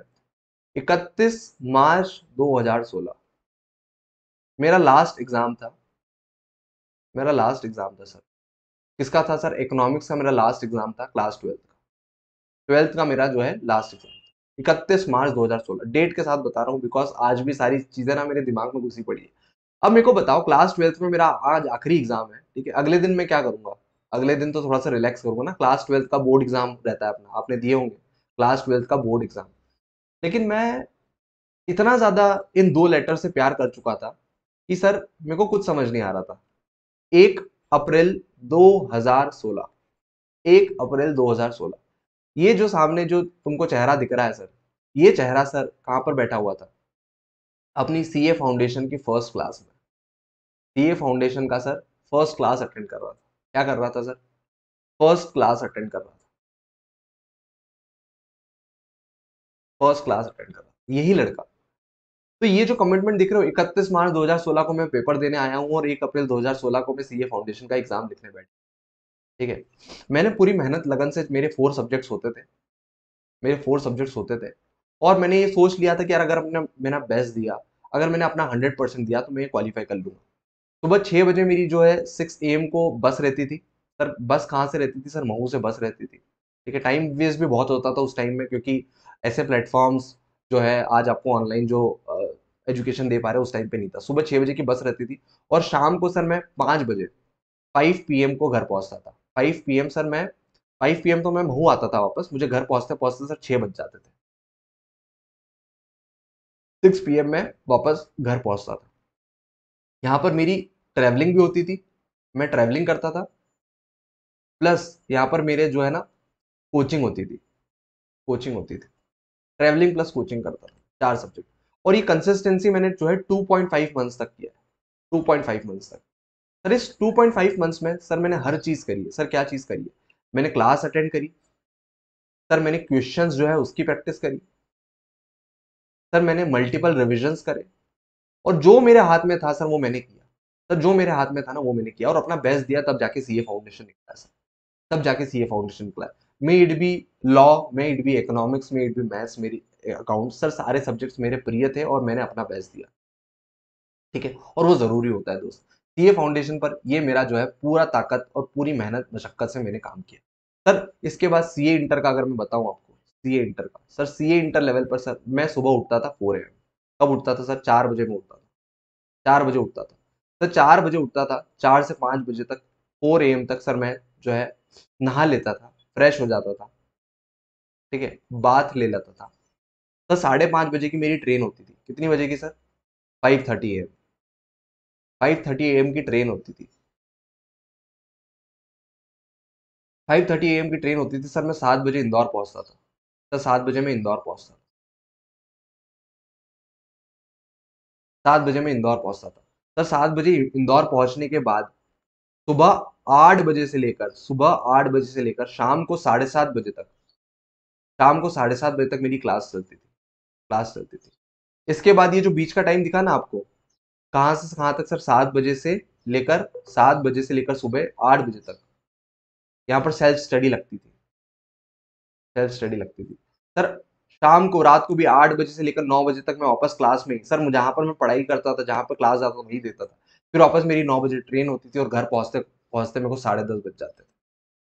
31 मार्च 2016 मेरा लास्ट एग्जाम था मेरा लास्ट एग्जाम था सर किसका था सर इकोनॉमिक्स का मेरा लास्ट एग्जाम था क्लास ट्वेल्थ का ट्वेल्थ का मेरा जो है लास्ट एग्जाम इकतीस मार्च 2016 डेट के साथ बता रहा हूँ बिकॉज आज भी सारी चीज़ें ना मेरे दिमाग में घुसी पड़ी है अब मेरे को बताओ क्लास ट्वेल्थ में मेरा आज आखिरी एग्जाम है ठीक है अगले दिन मैं क्या करूंगा अगले दिन तो थोड़ा सा रिलैक्स करूंगा ना क्लास ट्वेल्थ का बोर्ड एग्जाम रहता है अपना आपने दिए होंगे क्लास ट्वेल्थ का बोर्ड एग्जाम लेकिन मैं इतना ज़्यादा इन दो लेटर से प्यार कर चुका था कि सर मेरे को कुछ समझ नहीं आ रहा था एक अप्रैल 2016 एक अप्रैल 2016 ये जो सामने जो तुमको चेहरा दिख रहा है सर ये चेहरा सर कहाँ पर बैठा हुआ था अपनी सी ए फाउंडेशन की फर्स्ट क्लास में सी ए फाउंडेशन का सर फर्स्ट क्लास अटेंड कर रहा था क्या कर रहा था सर फर्स्ट क्लास अटेंड कर रहा था फर्स्ट क्लास अटेंड कर रहा था यही लड़का तो ये जो कमिटमेंट दिख रहे हो इकतीस मार्च 2016 को मैं पेपर देने आया हूँ और एक अप्रैल 2016 को मैं सीए फाउंडेशन का एग्जाम लिखने बैठ ठीक है मैंने पूरी मेहनत लगन से मेरे फोर सब्जेक्ट्स होते थे मेरे फोर सब्जेक्ट्स होते थे और मैंने ये सोच लिया था कि यार अगर अपने मैंने बेस्ट दिया अगर मैंने अपना हंड्रेड परसेंट दिया तो मैं क्वालिफाई कर लूँगा सुबह छः बजे मेरी जो है सिक्स ए को बस रहती थी सर बस कहाँ से रहती थी सर महू से बस रहती थी ठीक है टाइम वेस्ट भी बहुत होता था उस टाइम में क्योंकि ऐसे प्लेटफॉर्म्स जो है आज आपको ऑनलाइन जो एजुकेशन दे पा रहे उस टाइम पे नहीं था सुबह छः बजे की बस रहती थी और शाम को सर मैं पाँच बजे फाइव पी को घर पहुँचता था फाइव पी सर मैं फाइव पी तो मैं महू आता था वापस मुझे घर पहुँचते पहुँचते सर छः बज जाते थे सिक्स पी में वापस घर पहुंचता था यहाँ पर मेरी ट्रैवलिंग भी होती थी मैं ट्रैवलिंग करता था प्लस यहाँ पर मेरे जो है ना कोचिंग होती थी कोचिंग होती थी ट्रैवलिंग प्लस कोचिंग करता था चार सब्जेक्ट और ये कंसिस्टेंसी मैंने जो है 2.5 मंथ्स तक किया है 2.5 मंथ्स तक सर इस 2.5 मंथ्स में सर मैंने हर चीज़ करी है सर क्या चीज़ करी है मैंने क्लास अटेंड करी सर मैंने क्वेश्चंस जो है उसकी प्रैक्टिस करी सर मैंने मल्टीपल रिविजन्स करे और जो मेरे हाथ में था सर वो मैंने किया सर जो मेरे हाथ में था ना वो मैंने किया और अपना बेस्ट दिया तब जाके सी ए फाउंडेशन निकला सर तब जाके सी ए फाउंडेशन निकला may it be law may it be economics may it be maths मेरी अकाउंट सर सारे सब्जेक्ट्स मेरे प्रिय थे और मैंने अपना बेस्ट दिया ठीक है और वो ज़रूरी होता है दोस्त सी फाउंडेशन पर ये मेरा जो है पूरा ताकत और पूरी मेहनत मशक्क़त से मैंने काम किया सर इसके बाद सी इंटर का अगर मैं बताऊँ आपको सीए इंटर का सर सीए इंटर लेवल पर सर मैं सुबह उठता था फोर एम कब उठता था सर चार बजे में उठता था चार बजे उठता था सर चार बजे उठता था चार से पाँच बजे तक फोर एम तक सर मैं जो है नहा लेता था फ्रेश हो जाता था ठीक है बाथ ले लेता था सर साढ़े पाँच बजे की मेरी ट्रेन होती थी कितनी बजे की sir five thirty am five thirty am की ट्रेन होती थी फाइव थर्टी एम की ट्रेन होती थी सर मैं सात बजे इंदौर पहुंचता था सात बजे में इंदौर पहुंचता था सात बजे में इंदौर पहुंचता था सर सात बजे इंदौर पहुंचने के बाद सुबह आठ बजे से लेकर सुबह आठ बजे से लेकर शाम को साढ़े सात बजे तक शाम को साढ़े सात बजे तक मेरी क्लास चलती थी क्लास चलती थी इसके बाद ये जो बीच का टाइम दिखा ना आपको कहाँ से कहाँ तक सर सात बजे से लेकर सात बजे से लेकर सुबह आठ बजे तक यहाँ पर सेल्फ स्टडी लगती थी सेल्फ स्टडी लगती थी सर शाम को रात को भी आठ बजे से लेकर नौ बजे तक मैं वापस क्लास में सर जहाँ पर मैं पढ़ाई करता था जहाँ पर क्लास जाता था वहीं देता था फिर वापस मेरी नौ बजे ट्रेन होती थी और घर पहुँचते पहुँचते मेरे को साढ़े दस बज जाते थे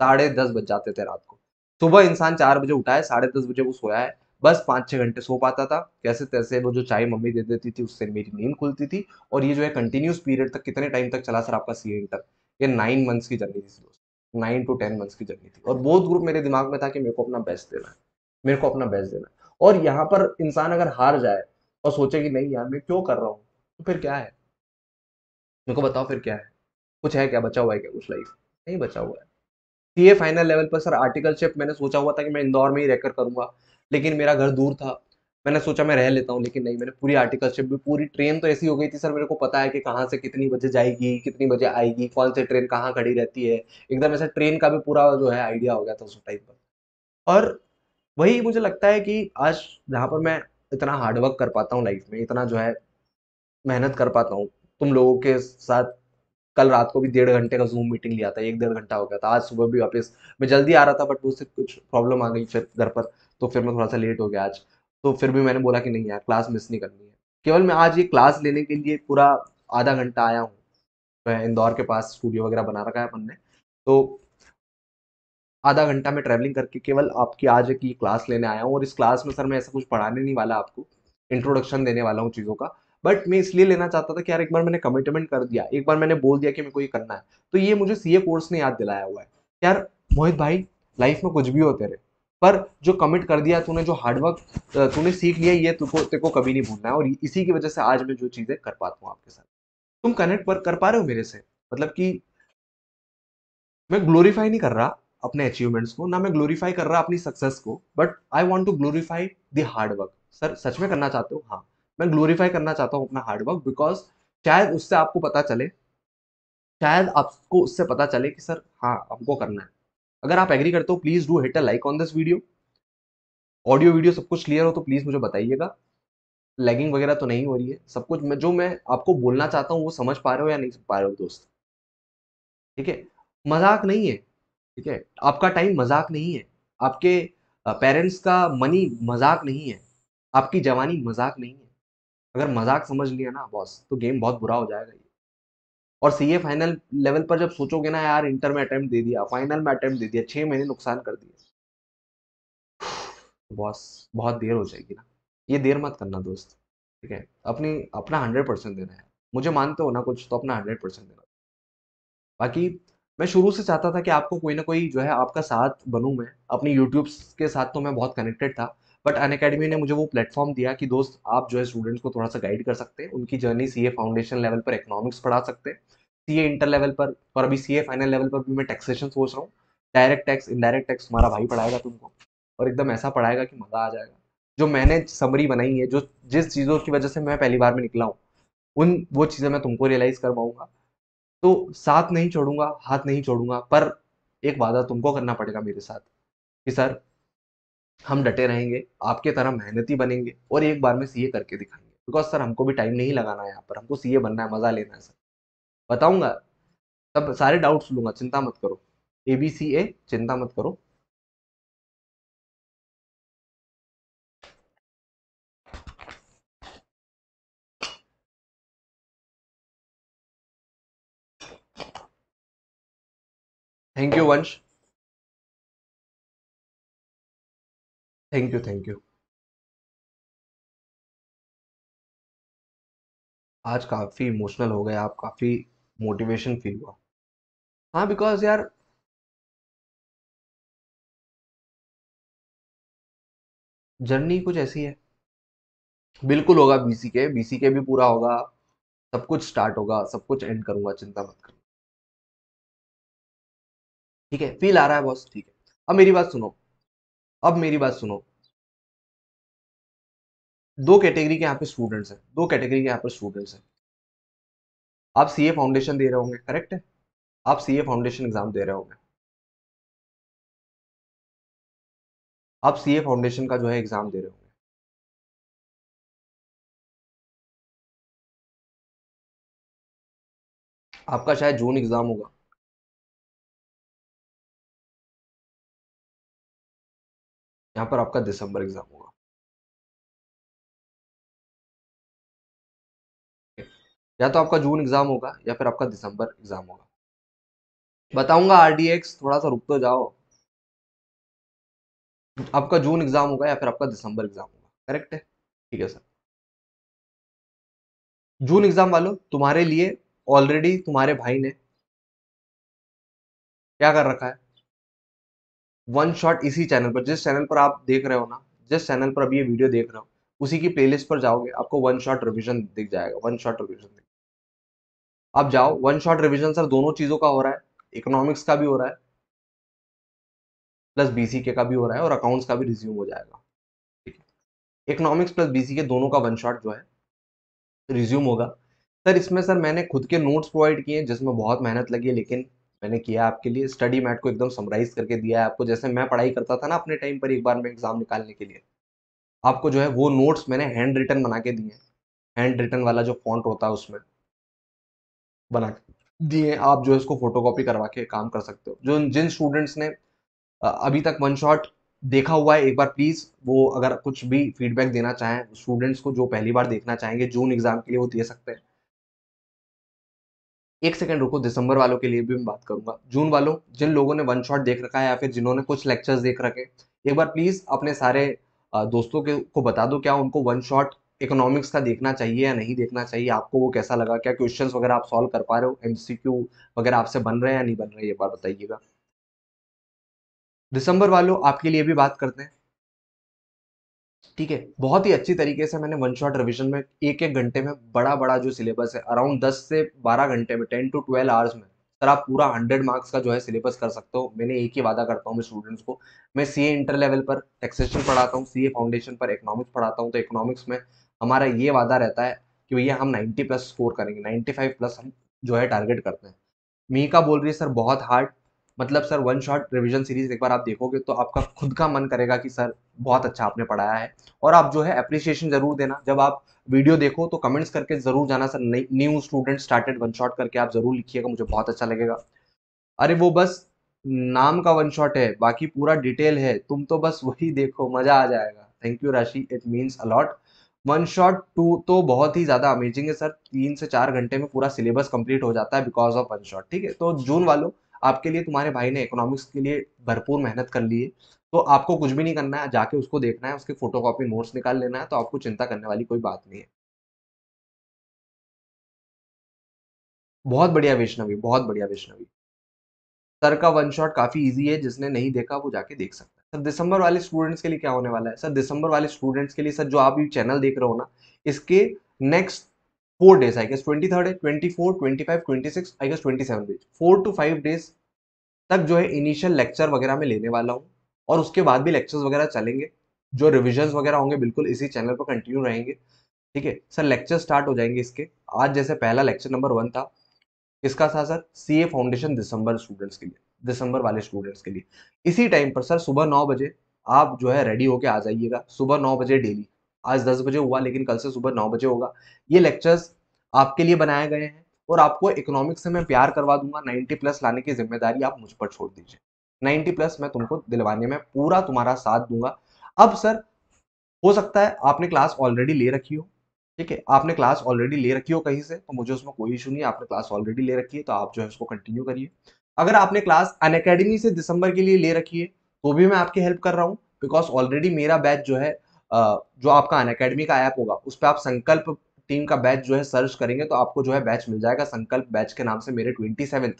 साढ़े दस बज जाते थे रात को सुबह इंसान चार बजे उठा है साढ़े दस बजे वो सोया है बस पाँच छः घंटे सो पाता था कैसे तैसे वो जो चाय मम्मी दे देती थी उससे मेरी नींद खुलती थी और ये जो है कंटिन्यूस पीरियड तक कितने टाइम तक चला सर आपका सी तक ये नाइन मंथ्स की जर्नी थी दोस्त नाइन टू टेन मंथ्स की जर्नी थी और बहुत ग्रुप मेरे दिमाग में था कि मेरे को अपना बेस्ट देना है मेरे को अपना बेस्ट देना और यहाँ पर इंसान अगर हार जाए और सोचे कि नहीं यार मैं क्यों कर रहा हूँ तो फिर क्या है मेरे को बताओ फिर क्या है कुछ है क्या बचा हुआ है क्या कुछ लाइफ नहीं बचा हुआ है सीए फाइनल लेवल पर सर आर्टिकलशिप मैंने सोचा हुआ था कि मैं इंदौर में ही रहकर करूंगा लेकिन मेरा घर दूर था मैंने सोचा मैं रह लेता हूँ लेकिन नहीं मैंने पूरी आर्टिकल शिप भी पूरी ट्रेन तो ऐसी हो गई थी सर मेरे को पता है कि कहाँ से कितनी बजे जाएगी कितनी बजे आएगी कौन सी ट्रेन कहाँ खड़ी रहती है एकदम ऐसा ट्रेन का भी पूरा जो है आइडिया हो गया था उस टाइम पर और वही मुझे लगता है कि आज जहाँ पर मैं इतना हार्डवर्क कर पाता हूँ लाइफ में इतना जो है मेहनत कर पाता हूँ तुम लोगों के साथ कल रात को भी डेढ़ घंटे का जूम मीटिंग लिया था एक डेढ़ घंटा हो गया था आज सुबह भी वापस मैं जल्दी आ रहा था बट उससे कुछ प्रॉब्लम आ गई फिर घर पर तो फिर मैं थोड़ा सा लेट हो गया आज तो फिर भी मैंने बोला कि नहीं यार क्लास मिस नहीं करनी है केवल मैं आज ये क्लास लेने के लिए पूरा आधा घंटा आया हूँ मैं इंदौर के पास स्टूडियो वगैरह बना रखा है अपन ने तो आधा घंटा में ट्रैवलिंग करके केवल आपकी आज की क्लास लेने आया हूँ और इस क्लास में सर मैं ऐसा कुछ पढ़ाने नहीं वाला आपको इंट्रोडक्शन देने वाला हूँ चीज़ों का बट मैं इसलिए लेना चाहता था कि यार एक बार मैंने कमिटमेंट कर दिया एक बार मैंने बोल दिया कि मेरे को ये करना है तो ये मुझे सीए कोर्स ने याद दिलाया हुआ है यार मोहित भाई लाइफ में कुछ भी होते रहे पर जो कमिट कर दिया तूने जो हार्डवर्क तूने सीख लिया ये तुको तेको कभी नहीं भूलना है और इसी की वजह से आज मैं जो चीज़ें कर पाता हूँ आपके साथ तुम कनेक्ट पर कर पा रहे हो मेरे से मतलब कि मैं ग्लोरीफाई नहीं कर रहा अपने अचीवमेंट्स को ना मैं ग्लोरीफाई कर रहा अपनी सक्सेस को but I want to glorify the hard work sir सच में करना चाहते हो हाँ मैं ग्लोरीफाई करना चाहता हूँ अपना हार्ड वर्क बिकॉज शायद उससे आपको पता चले शायद आपको उससे पता चले कि सर हाँ हमको करना है अगर आप एग्री करते हो please do hit a like on this video audio video सब कुछ क्लियर हो तो प्लीज मुझे बताइएगा लैगिंग वगैरह तो नहीं हो रही है सब कुछ मैं जो मैं आपको बोलना चाहता हूँ वो समझ पा रहे हो या नहीं समझ पा रहे हो दोस्त ठीक है मजाक नहीं है ठीक है आपका टाइम मजाक नहीं है आपके पेरेंट्स का मनी मजाक नहीं है आपकी जवानी मजाक नहीं है अगर मजाक समझ लिया ना बॉस तो गेम बहुत बुरा हो जाएगा ये और सीए फाइनल लेवल पर जब सोचोगे ना यार इंटर में अटेम्प्ट दे दिया फाइनल में अटेम्प्ट दे दिया छः महीने नुकसान कर दिया बॉस तो बहुत देर हो जाएगी ना ये देर मत करना दोस्त ठीक है अपनी अपना हंड्रेड परसेंट देना है मुझे मानते हो ना कुछ तो अपना हंड्रेड परसेंट देना बाकी मैं शुरू से चाहता था कि आपको कोई ना कोई जो है आपका साथ बनूँ मैं अपनी यूट्यूब के साथ तो मैं बहुत कनेक्टेड था बट अन अकेडमी ने मुझे वो प्लेटफॉर्म दिया कि दोस्त आप जो है स्टूडेंट्स को थोड़ा सा गाइड कर सकते हैं उनकी journey C A foundation level पर इकोनॉमिक्स पढ़ा सकते हैं सी ए इंटर लेवल पर और अभी सी ए फाइनल लेवल पर भी मैं टैक्सेशन सोच रहा हूँ डायरेक्ट टैक्स इनडायरेक्ट टैक्स हमारा भाई पढ़ाएगा तुमको और एकदम ऐसा पढ़ाएगा कि मज़ा आ जाएगा जो मैंने समरी बनाई है जो जिस चीज़ों की वजह से मैं पहली बार में निकला हूँ उन वो चीज़ें मैं तुमको रियलाइज़ करवाऊँगा तो साथ नहीं छोड़ूंगा हाथ नहीं छोड़ूंगा पर एक वादा तुमको करना पड़ेगा मेरे साथ कि सर हम डटे रहेंगे आपके तरह मेहनती बनेंगे और एक बार में सीए करके दिखाएंगे बिकॉज सर हमको भी टाइम नहीं लगाना है यहाँ पर हमको सीए बनना है मज़ा लेना है सर बताऊंगा तब सारे डाउट्स लूंगा चिंता मत करो ए बी सी ए चिंता मत करो thank you Vansh thank you thank you आज काफ़ी इमोशनल हो गए आप काफ़ी मोटिवेशन फील हुआ हाँ बिकॉज यार जर्नी कुछ ऐसी है बिल्कुल होगा बीसी के बीसी के भी पूरा होगा सब कुछ स्टार्ट होगा सब कुछ एंड करूंगा चिंता मत करो ठीक है फील आ रहा है बॉस ठीक है अब मेरी बात सुनो अब मेरी बात सुनो दो कैटेगरी के यहाँ पे स्टूडेंट्स हैं दो कैटेगरी के यहाँ पर स्टूडेंट्स हैं आप ए फाउंडेशन दे रहे होंगे करेक्ट है आप सीए फाउंडेशन एग्जाम दे रहे होंगे आप सीए फाउंडेशन का जो है एग्जाम दे रहे होंगे आपका शायद जून एग्जाम होगा यहाँ पर आपका दिसंबर एग्जाम होगा या तो आपका जून एग्जाम होगा या फिर आपका दिसंबर एग्जाम होगा बताऊंगा आरडीएक्स थोड़ा सा रुक तो जाओ आपका जून एग्जाम होगा या फिर आपका दिसंबर एग्जाम होगा करेक्ट है ठीक है सर जून एग्जाम वालों तुम्हारे लिए ऑलरेडी तुम्हारे भाई ने क्या कर रखा है वन शॉट इसी चैनल पर जिस चैनल पर आप देख रहे हो ना जिस चैनल पर अभी ये वीडियो देख रहे हो उसी की प्लेलिस्ट पर जाओगे आपको वन शॉट रिविजन दिख जाएगा वन शॉट रिविजन आप जाओ वन शॉट रिविजन सर दोनों चीज़ों का हो रहा है इकोनॉमिक्स का भी हो रहा है प्लस बीसीके का भी हो रहा है और अकाउंट्स का भी रिज्यूम हो जाएगा ठीक है इकोनॉमिक्स प्लस बीसीके दोनों का वन शॉट जो है रिज्यूम होगा सर इसमें सर मैंने खुद के नोट्स प्रोवाइड किए हैं जिसमें बहुत मेहनत लगी है लेकिन मैंने किया आपके लिए स्टडी मैट को एकदम समराइज करके दिया है आपको जैसे मैं पढ़ाई करता था ना अपने टाइम पर एक बार में एग्जाम निकालने के लिए आपको जो है वो नोट्स मैंने हैंड रिटर्न बना के दिए हैंड रिटर्न वाला जो फॉन्ट होता है उसमें बना के दिए आप जो है फोटो कॉपी करवा के काम कर सकते हो जो जिन स्टूडेंट्स ने अभी तक वन शॉट देखा हुआ है एक बार प्लीज़ वो अगर कुछ भी फीडबैक देना चाहें स्टूडेंट्स को जो पहली बार देखना चाहेंगे जून एग्ज़ाम के लिए वो दे सकते हैं एक सेकंड रुको दिसंबर वालों के लिए भी मैं बात करूंगा जून वालों जिन लोगों ने वन शॉट देख रखा है या फिर जिन्होंने कुछ लेक्चर्स देख रखे एक बार प्लीज़ अपने सारे दोस्तों के को बता दो क्या उनको वन शॉट इकोनॉमिक्स का देखना चाहिए या नहीं देखना चाहिए आपको वो कैसा लगा क्या क्वेश्चंस वगैरह आप सॉल्व कर पा रहे हो एमसीक्यू वगैरह आपसे बन रहे हैं या नहीं बन रहे ये बार बताइएगा दिसंबर वालों आपके लिए भी बात करते हैं ठीक है बहुत ही अच्छी तरीके से मैंने वन शॉट रिविजन में एक एक घंटे में बड़ा बड़ा जो सिलेबस है अराउंड दस से बारह घंटे में टेन टू ट्वेल्व आवर्स में सर आप पूरा हंड्रेड मार्क्स का जो है सिलेबस कर सकते हो मैंने एक ही वादा करता हूँ मैं स्टूडेंट्स को मैं सी इंटर लेवल पर टैक्सेशन पढ़ाता हूँ सी फाउंडेशन पर इकोनॉमिक्स पढ़ाता हूँ तो इकोनॉमिक्स में हमारा ये वादा रहता है कि भैया हम 90 प्लस स्कोर करेंगे 95 प्लस हम जो है टारगेट करते हैं मीका बोल रही है सर बहुत हार्ड मतलब sir one shot revision series एक बार आप देखोगे तो आपका खुद का मन करेगा कि सर बहुत अच्छा आपने पढ़ाया है और आप जो है अप्रिसिएशन जरूर देना जब आप वीडियो देखो तो कमेंट्स करके जरूर जाना sir new student started one shot करके आप जरूर लिखिएगा मुझे बहुत अच्छा लगेगा अरे वो बस नाम का वन शॉट है बाकी पूरा डिटेल है तुम तो बस वही देखो मजा आ जाएगा thank you Rashi it means a lot one shot two तो बहुत ही ज़्यादा अमेजिंग है सर तीन से चार घंटे में पूरा सिलेबस कंप्लीट हो जाता है बिकॉज ऑफ वन शॉट ठीक है तो जून वालों आपके लिए तुम्हारे भाई ने इकोनॉमिक्स के लिए भरपूर मेहनत कर ली है तो आपको कुछ भी नहीं करना है जाके उसको देखना है उसके फोटोकॉपी नोट्स निकाल लेना है तो आपको चिंता करने वाली कोई बात नहीं है बहुत बढ़िया वैष्णवी बहुत बढ़िया वैष्णवी सर का वन शॉट काफ़ी इजी है जिसने नहीं देखा वो जाके देख सकता है सर दिसंबर वाले स्टूडेंट्स के लिए क्या होने वाला है सर दिसंबर वाले स्टूडेंट्स के लिए सर जो आप ये चैनल देख रहे हो ना इसके next four days i guess 23rd है 24 25 26 I guess 27 days four to five days तक जो है इनिशियल लेक्चर वगैरह में लेने वाला हूँ और उसके बाद भी लेक्चर्स वगैरह चलेंगे जो रिविजन वगैरह होंगे बिल्कुल इसी चैनल पर कंटिन्यू रहेंगे ठीक है सर लेक्चर स्टार्ट हो जाएंगे इसके आज जैसे पहला लेक्चर नंबर वन था किसका था सर सी ए फाउंडेशन दिसंबर स्टूडेंट्स के लिए दिसंबर वाले स्टूडेंट्स के लिए इसी टाइम पर सर सुबह नौ बजे आप जो है रेडी होके आ जाइएगा सुबह नौ बजे डेली आज दस बजे हुआ लेकिन कल से सुबह नौ बजे होगा ये लेक्चर्स आपके लिए बनाए गए हैं और आपको इकोनॉमिक्स से मैं प्यार करवा दूंगा नाइनटी प्लस लाने की जिम्मेदारी आप मुझ पर छोड़ दीजिए नाइनटी प्लस मैं तुमको दिलवाने में पूरा तुम्हारा साथ दूंगा अब सर हो सकता है आपने क्लास ऑलरेडी ले रखी हो ठीक है आपने क्लास ऑलरेडी ले रखी हो कहीं से तो मुझे उसमें कोई इशू नहीं है आपने क्लास ऑलरेडी ले रखी है तो आप जो है उसको कंटिन्यू करिए अगर आपने क्लास अन से दिसंबर के लिए ले रखी है तो भी मैं आपकी हेल्प कर रहा हूँ बिकॉज ऑलरेडी मेरा बैच जो है जो आपका अन अकेडमी का ऐप होगा उस पर आप संकल्प टीम का बैच जो है सर्च करेंगे तो आपको जो है बैच मिल जाएगा संकल्प बैच के नाम से मेरे ट्वेंटी सेवेंथ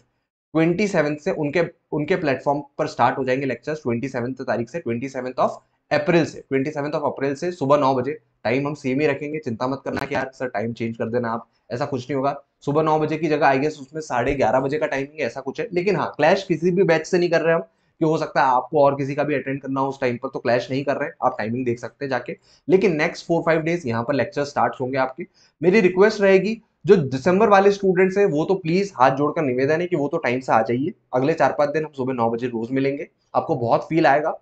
ट्वेंटी सेवन से उनके उनके प्लेटफॉर्म पर स्टार्ट हो जाएंगे लेक्चर्स ट्वेंटी सेवन तारीख से ट्वेंटी सेवन ऑफ अप्रैल से ट्वेंटी सेवन ऑफ अप्रैल से सुबह नौ बजे टाइम हम सेम ही रखेंगे चिंता मत करना कि यार सर टाइम चेंज कर देना आप ऐसा कुछ नहीं होगा सुबह नौ बजे की जगह आई गेस उसमें साढ़े ग्यारह बजे का टाइमिंग है ऐसा कुछ है लेकिन हाँ क्लैश किसी भी बैच से नहीं कर रहे हम कि हो सकता है आपको और किसी का भी अटेंड करना हो उस टाइम पर तो क्लैश नहीं कर रहे आप टाइमिंग देख सकते हैं जाके लेकिन नेक्स्ट फोर फाइव डेज यहाँ पर लेक्चर स्टार्ट होंगे आपके मेरी रिक्वेस्ट रहेगी जो दिसंबर वाले स्टूडेंट्स हैं वो तो प्लीज हाथ जोड़कर निवेदन है कि वो तो टाइम से आ जाइए अगले चार पांच दिन हम सुबह नौ बजे रोज मिलेंगे आपको बहुत फील आएगा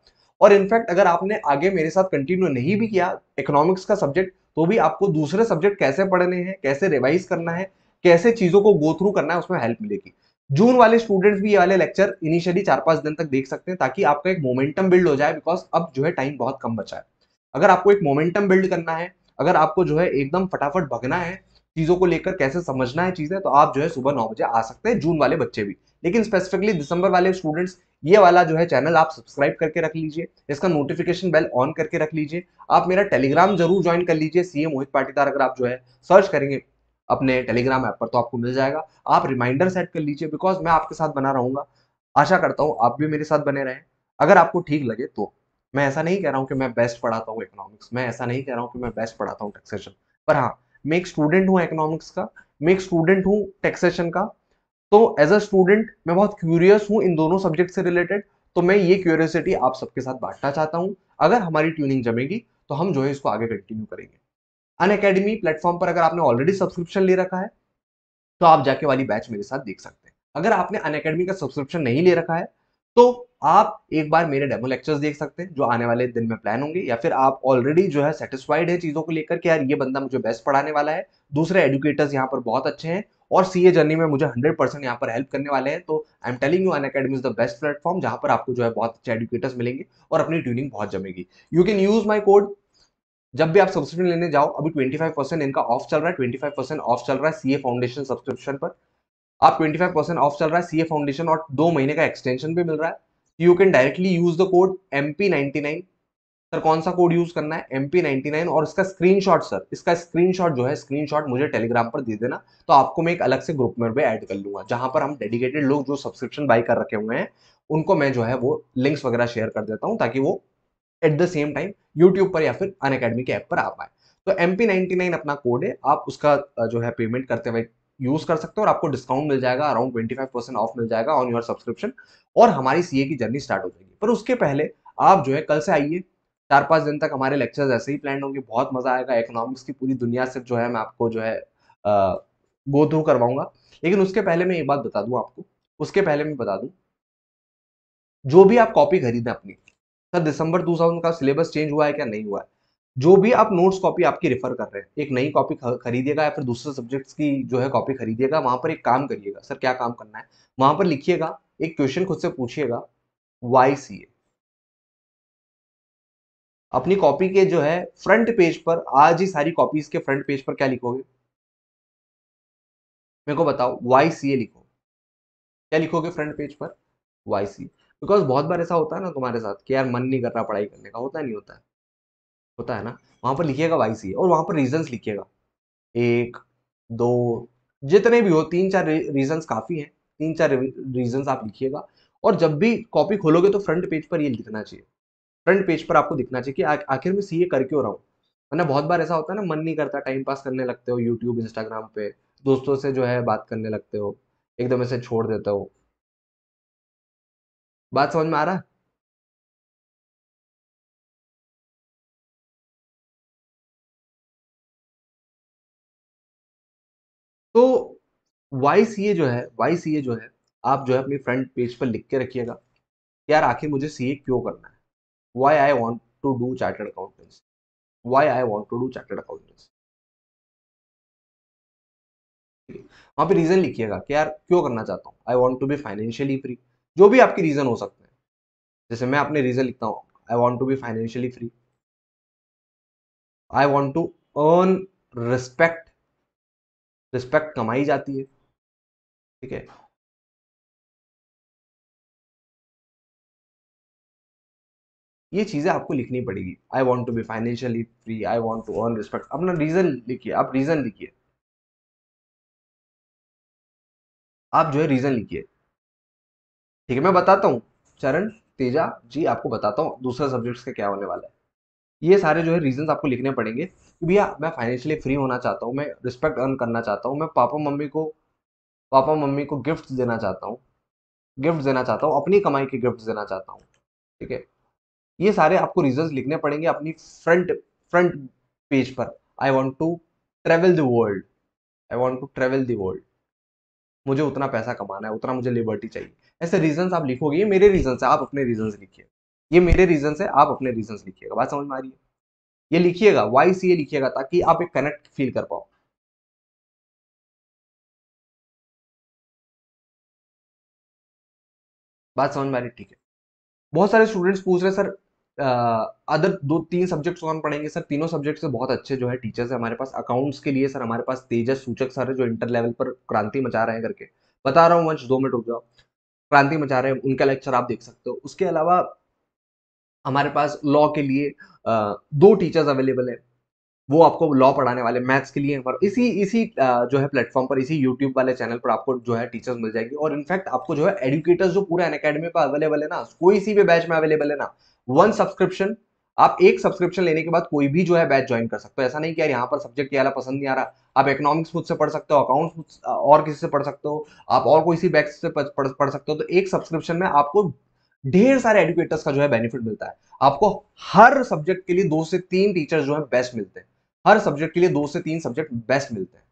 और इनफैक्ट अगर आपने आगे मेरे साथ कंटिन्यू नहीं भी किया इकोनॉमिक्स का सब्जेक्ट तो भी आपको दूसरे सब्जेक्ट कैसे पढ़ने हैं कैसे रिवाइज करना है कैसे चीज़ों को गो थ्रू करना है उसमें हेल्प मिलेगी जून वाले स्टूडेंट्स भी ये वाले लेक्चर इनिशियली चार पांच दिन तक देख सकते हैं ताकि आपका एक मोमेंटम बिल्ड हो जाए बिकॉज अब जो है टाइम बहुत कम बचा है अगर आपको एक मोमेंटम बिल्ड करना है अगर आपको जो है एकदम फटाफट भगना है चीज़ों को लेकर कैसे समझना है चीज़ें तो आप जो है सुबह नौ बजे आ सकते हैं जून वाले बच्चे भी लेकिन स्पेसिफिकली दिसंबर वाले स्टूडेंट्स ये वाला जो है चैनल आप सब्सक्राइब करके रख लीजिए इसका नोटिफिकेशन बेल ऑन करके रख लीजिए आप मेरा टेलीग्राम जरूर ज्वाइन कर लीजिए सीएम मोहित पाटीदार अगर आप जो है सर्च करेंगे अपने टेलीग्राम ऐप पर तो आपको मिल जाएगा आप रिमाइंडर सेट कर लीजिए बिकॉज मैं आपके साथ बना रहूंगा आशा करता हूँ आप भी मेरे साथ बने रहें अगर आपको ठीक लगे तो मैं ऐसा नहीं कह रहा हूँ कि मैं बेस्ट पढ़ाता हूँ इकोनॉमिक्स मैं ऐसा नहीं कह रहा हूँ कि मैं बेस्ट पढ़ाता हूँ टैक्सेशन पर हाँ मैं एक स्टूडेंट हूँ इकोनॉमिक्स का मैं एक स्टूडेंट हूँ टैक्सेशन का तो एज अ स्टूडेंट मैं बहुत क्यूरियस हूँ इन दोनों सब्जेक्ट से रिलेटेड तो मैं ये क्यूरियसिटी आप सबके साथ बांटना चाहता हूँ अगर हमारी ट्यूनिंग जमेगी तो हम जो है इसको आगे कंटिन्यू करेंगे अन अकेडमी प्लेटफॉर्म पर अगर आपने ऑलरेडी सब्सक्रिप्शन ले रखा है तो आप जाके वाली बैच मेरे साथ देख सकते हैं अगर आपने अन अकेडमी का सब्सक्रिप्शन नहीं ले रखा है तो आप एक बार मेरे डेमो लेक्चर्स देख सकते हैं जो आने वाले दिन में प्लान होंगे या फिर आप ऑलरेडी जो है सेटिस्फाइड है चीज़ों को लेकर यार ये बंदा मुझे बेस्ट पढ़ाने वाला है दूसरे एडुकेटर्स यहाँ पर बहुत अच्छे हैं और सीए जर्नी में मुझे 100 परसेंट यहाँ पर हेल्प करने वाले हैं तो I am telling you Unacademy is the best platform जहां पर आपको जो है बहुत अच्छे एडुकेटर्स मिलेंगे और अपनी ट्यूनिंग बहुत जमेगी you can use my code जब भी आप सब्सक्रिप्शन लेने जाओ अभी 25 परसेंट इनका ऑफ चल रहा है 25 परसेंट ऑफ चल रहा है सीए फाउंडेशन सब्सक्रिप्शन पर आप 25 परसेंट ऑफ चल रहा है सीए फाउंडेशन और दो महीने का एक्सटेंशन भी मिल रहा है you can directly use the code M P sir कौन सा कोड यूज करना है एम पी और इसका स्क्रीन सर इसका स्क्रीन जो है स्क्रीन मुझे टेलीग्राम पर दे देना तो आपको मैं एक अलग से ग्रुप में भी एड कर लूंगा जहां पर हम डेडिकेटेड लोग जो सब्सक्रिप्शन बाई कर रखे हुए हैं उनको मैं जो है वो लिंक्स वगैरह शेयर कर देता हूँ ताकि वो at the same time YouTube पर या फिर अन अकेडमी के ऐप पर आप आए तो एम पी नाइनटी नाइन अपना कोड है आप उसका जो है पेमेंट करते हुए यूज कर सकते हो और आपको डिस्काउंट मिल जाएगा अराउंड फाइव परसेंट ऑफ मिल जाएगा ऑन योर सब्सक्रिप्शन और हमारी सी ए की जर्नी स्टार्ट हो जाएगी पर उसके पहले आप जो है कल से आइए चार पांच दिन तक हमारे लेक्चर्स ऐसे ही प्लान होंगे बहुत मजा आएगा इकोनॉमिक्स की पूरी दुनिया से जो है मैं आपको जो है गो थ्रू करवाऊंगा लेकिन उसके पहले मैं एक बात बता दूं आपको उसके पहले मैं बता दूं जो भी आप कॉपी खरीदें अपनी सर दिसंबर दो थाउजेंड का सिलेबस चेंज हुआ है क्या नहीं हुआ है जो भी आप नोट्स कॉपी आपकी रेफर कर रहे हैं एक नई कॉपी खरीदिएगा या फिर दूसरे सब्जेक्ट्स की जो है कॉपी खरीदिएगा वहां पर एक काम करिएगा सर क्या काम करना है वहां पर लिखिएगा एक क्वेश्चन खुद से पूछिएगा वाई सी ए अपनी कॉपी के जो है फ्रंट पेज पर आज ही सारी कॉपीज के फ्रंट पेज पर क्या लिखोगे मेरे को बताओ वाई सी ए लिखो क्या लिखोगे फ्रंट पेज पर वाई सी ए बिकॉज बहुत बार ऐसा होता है ना तुम्हारे साथ कि यार मन नहीं कर रहा पढ़ाई करने का होता नहीं होता है होता है ना वहाँ पर लिखिएगा वाई सी और वहाँ पर रीजन्स लिखिएगा एक दो जितने भी हो तीन चार रीजन्स काफ़ी हैं तीन चार रीजन्स आप लिखिएगा और जब भी कॉपी खोलोगे तो फ्रंट पेज पर ये लिखना चाहिए फ्रंट पेज पर आपको दिखना चाहिए कि आ, आखिर में सी ए कर क्यों रहा हूँ वरना बहुत बार ऐसा होता है ना मन नहीं करता टाइम पास करने लगते हो यूट्यूब इंस्टाग्राम पे दोस्तों से जो है बात करने लगते हो एकदम ऐसे छोड़ देते हो बात समझ में आ रहा तो वाई सी ए जो है वाई सी ए जो है आप जो है अपनी फ्रंट पेज पर लिख के रखिएगा यार आखिर मुझे सी ए क्यों करना है why I want to do chartered accountancy why I want to do chartered accountancy वहां पे रीजन लिखिएगा कि यार क्यों करना चाहता हूँ I want to be financially free जो भी आपके रीजन हो सकते हैं जैसे मैं अपने रीजन लिखता हूँ I want to be financially free I want to earn respect respect कमाई जाती है ठीक है ये चीज़ें आपको लिखनी पड़ेगी I want to be financially free I want to earn respect अपना रीज़न लिखिए आप रीज़न लिखिए आप जो है रीज़न लिखिए ठीक है मैं बताता हूँ चरण तेजा जी आपको बताता हूँ दूसरा सब्जेक्ट्स का क्या होने वाला है ये सारे जो है रीजंस आपको लिखने पड़ेंगे कि भैया मैं फाइनेंशियली फ्री होना चाहता हूँ मैं रिस्पेक्ट अर्न करना चाहता हूँ मैं पापा मम्मी को पापा मम्मी को गिफ्ट देना चाहता हूँ गिफ्ट देना चाहता हूँ अपनी कमाई के गिफ्ट देना चाहता हूँ ठीक है ये सारे आपको रीजन्स लिखने पड़ेंगे अपनी फ्रंट फ्रंट पेज पर I want to travel the world I want to travel the world मुझे उतना पैसा कमाना है उतना मुझे लिबर्टी चाहिए ऐसे रीजन आप लिखोगे ये मेरे रीजन है आप अपने रीजन लिखिए ये मेरे रीजन है आप अपने रीजन लिखिएगा बात समझ में आ रही है ये लिखिएगा वाई सी ये लिखिएगा ताकि आप एक कनेक्ट फील कर पाओ बात समझ में आ रही ठीक है बहुत सारे स्टूडेंट्स पूछ रहे सर अदर दो तीन सब्जेक्ट्स कौन पढ़ेंगे सर तीनों सब्जेक्ट से बहुत अच्छे जो है टीचर्स है हमारे पास अकाउंट्स के लिए सर हमारे पास तेजस सूचक सर है जो इंटर लेवल पर क्रांति मचा रहे हैं करके बता रहा हूँ वंश दो मिनट रुक जाओ क्रांति मचा रहे हैं उनका लेक्चर आप देख सकते हो उसके अलावा हमारे पास लॉ के लिए दो टीचर्स अवेलेबल हैं वो आपको लॉ पढ़ाने वाले मैथ्स के लिए और इसी इसी जो है प्लेटफॉर्म पर इसी यूट्यूब वाले चैनल पर आपको जो है टीचर्स मिल जाएगी और इनफैक्ट आपको जो है एडुकेटर्स जो पूरे अनकेडमी पर अवेलेबल है ना कोई सी भी बैच में अवेलेबल है ना वन सब्सक्रिप्शन आप एक सब्सक्रिप्शन लेने के बाद कोई भी जो है बैच ज्वाइन कर सकते हो ऐसा नहीं कि यार यहाँ पर सब्जेक्ट ये पसंद नहीं आ रहा आप इकोनॉमिक्स मुझसे पढ़ सकते हो अकाउंट्स और किसी से पढ़ सकते हो आप और कोई सी बैच से पढ़ सकते हो तो एक सब्सक्रिप्शन में आपको ढेर सारे एडुकेटर्स का जो है बेनिफिट मिलता है आपको हर सब्जेक्ट के लिए दो से तीन टीचर्स जो है बेस्ट मिलते हैं हर सब्जेक्ट के लिए दो से तीन सब्जेक्ट बेस्ट मिलते हैं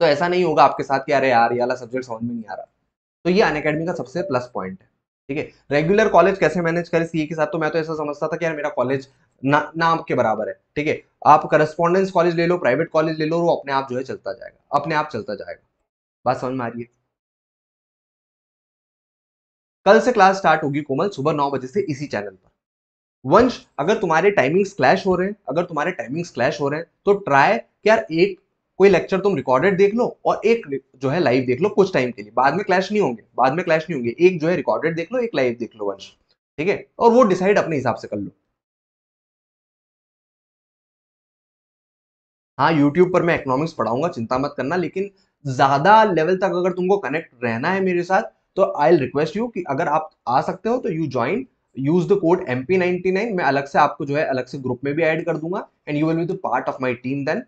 तो ऐसा नहीं होगा आपके साथ कि अरे यार ये वाला सब्जेक्ट समझ में नहीं आ रहा तो ये अन का सबसे प्लस पॉइंट है ठीक है रेगुलर कॉलेज कैसे मैनेज करें सीए के साथ तो मैं तो ऐसा समझता था कि यार मेरा कॉलेज ना नाम के बराबर है ठीक है आप करस्पॉन्डेंस कॉलेज ले लो प्राइवेट कॉलेज ले लो वो अपने आप जो है चलता जाएगा अपने आप चलता जाएगा बात समझ में आ रही है कल से क्लास स्टार्ट होगी कोमल सुबह नौ बजे से इसी चैनल पर वंश अगर तुम्हारे टाइमिंग्स क्लैश हो रहे हैं अगर तुम्हारे टाइमिंग्स क्लैश हो रहे हैं तो ट्राई यार एक कोई लेक्चर तुम रिकॉर्डेड देख लो और एक जो है लाइव देख लो कुछ टाइम के लिए बाद में क्लैश नहीं होंगे बाद में क्लैश नहीं होंगे एक जो है रिकॉर्डेड देख लो एक लाइव देख लो वंश ठीक है और वो डिसाइड अपने हिसाब से कर लो हाँ यूट्यूब पर मैं इकोनॉमिक्स पढ़ाऊंगा चिंता मत करना लेकिन ज्यादा लेवल तक अगर तुमको कनेक्ट रहना है मेरे साथ तो आई रिक्वेस्ट यू कि अगर आप आ सकते हो तो you join use the code M P ninety nine मैं अलग से आपको जो है अलग से ग्रुप में भी ऐड कर दूंगा and you will be the part of my team then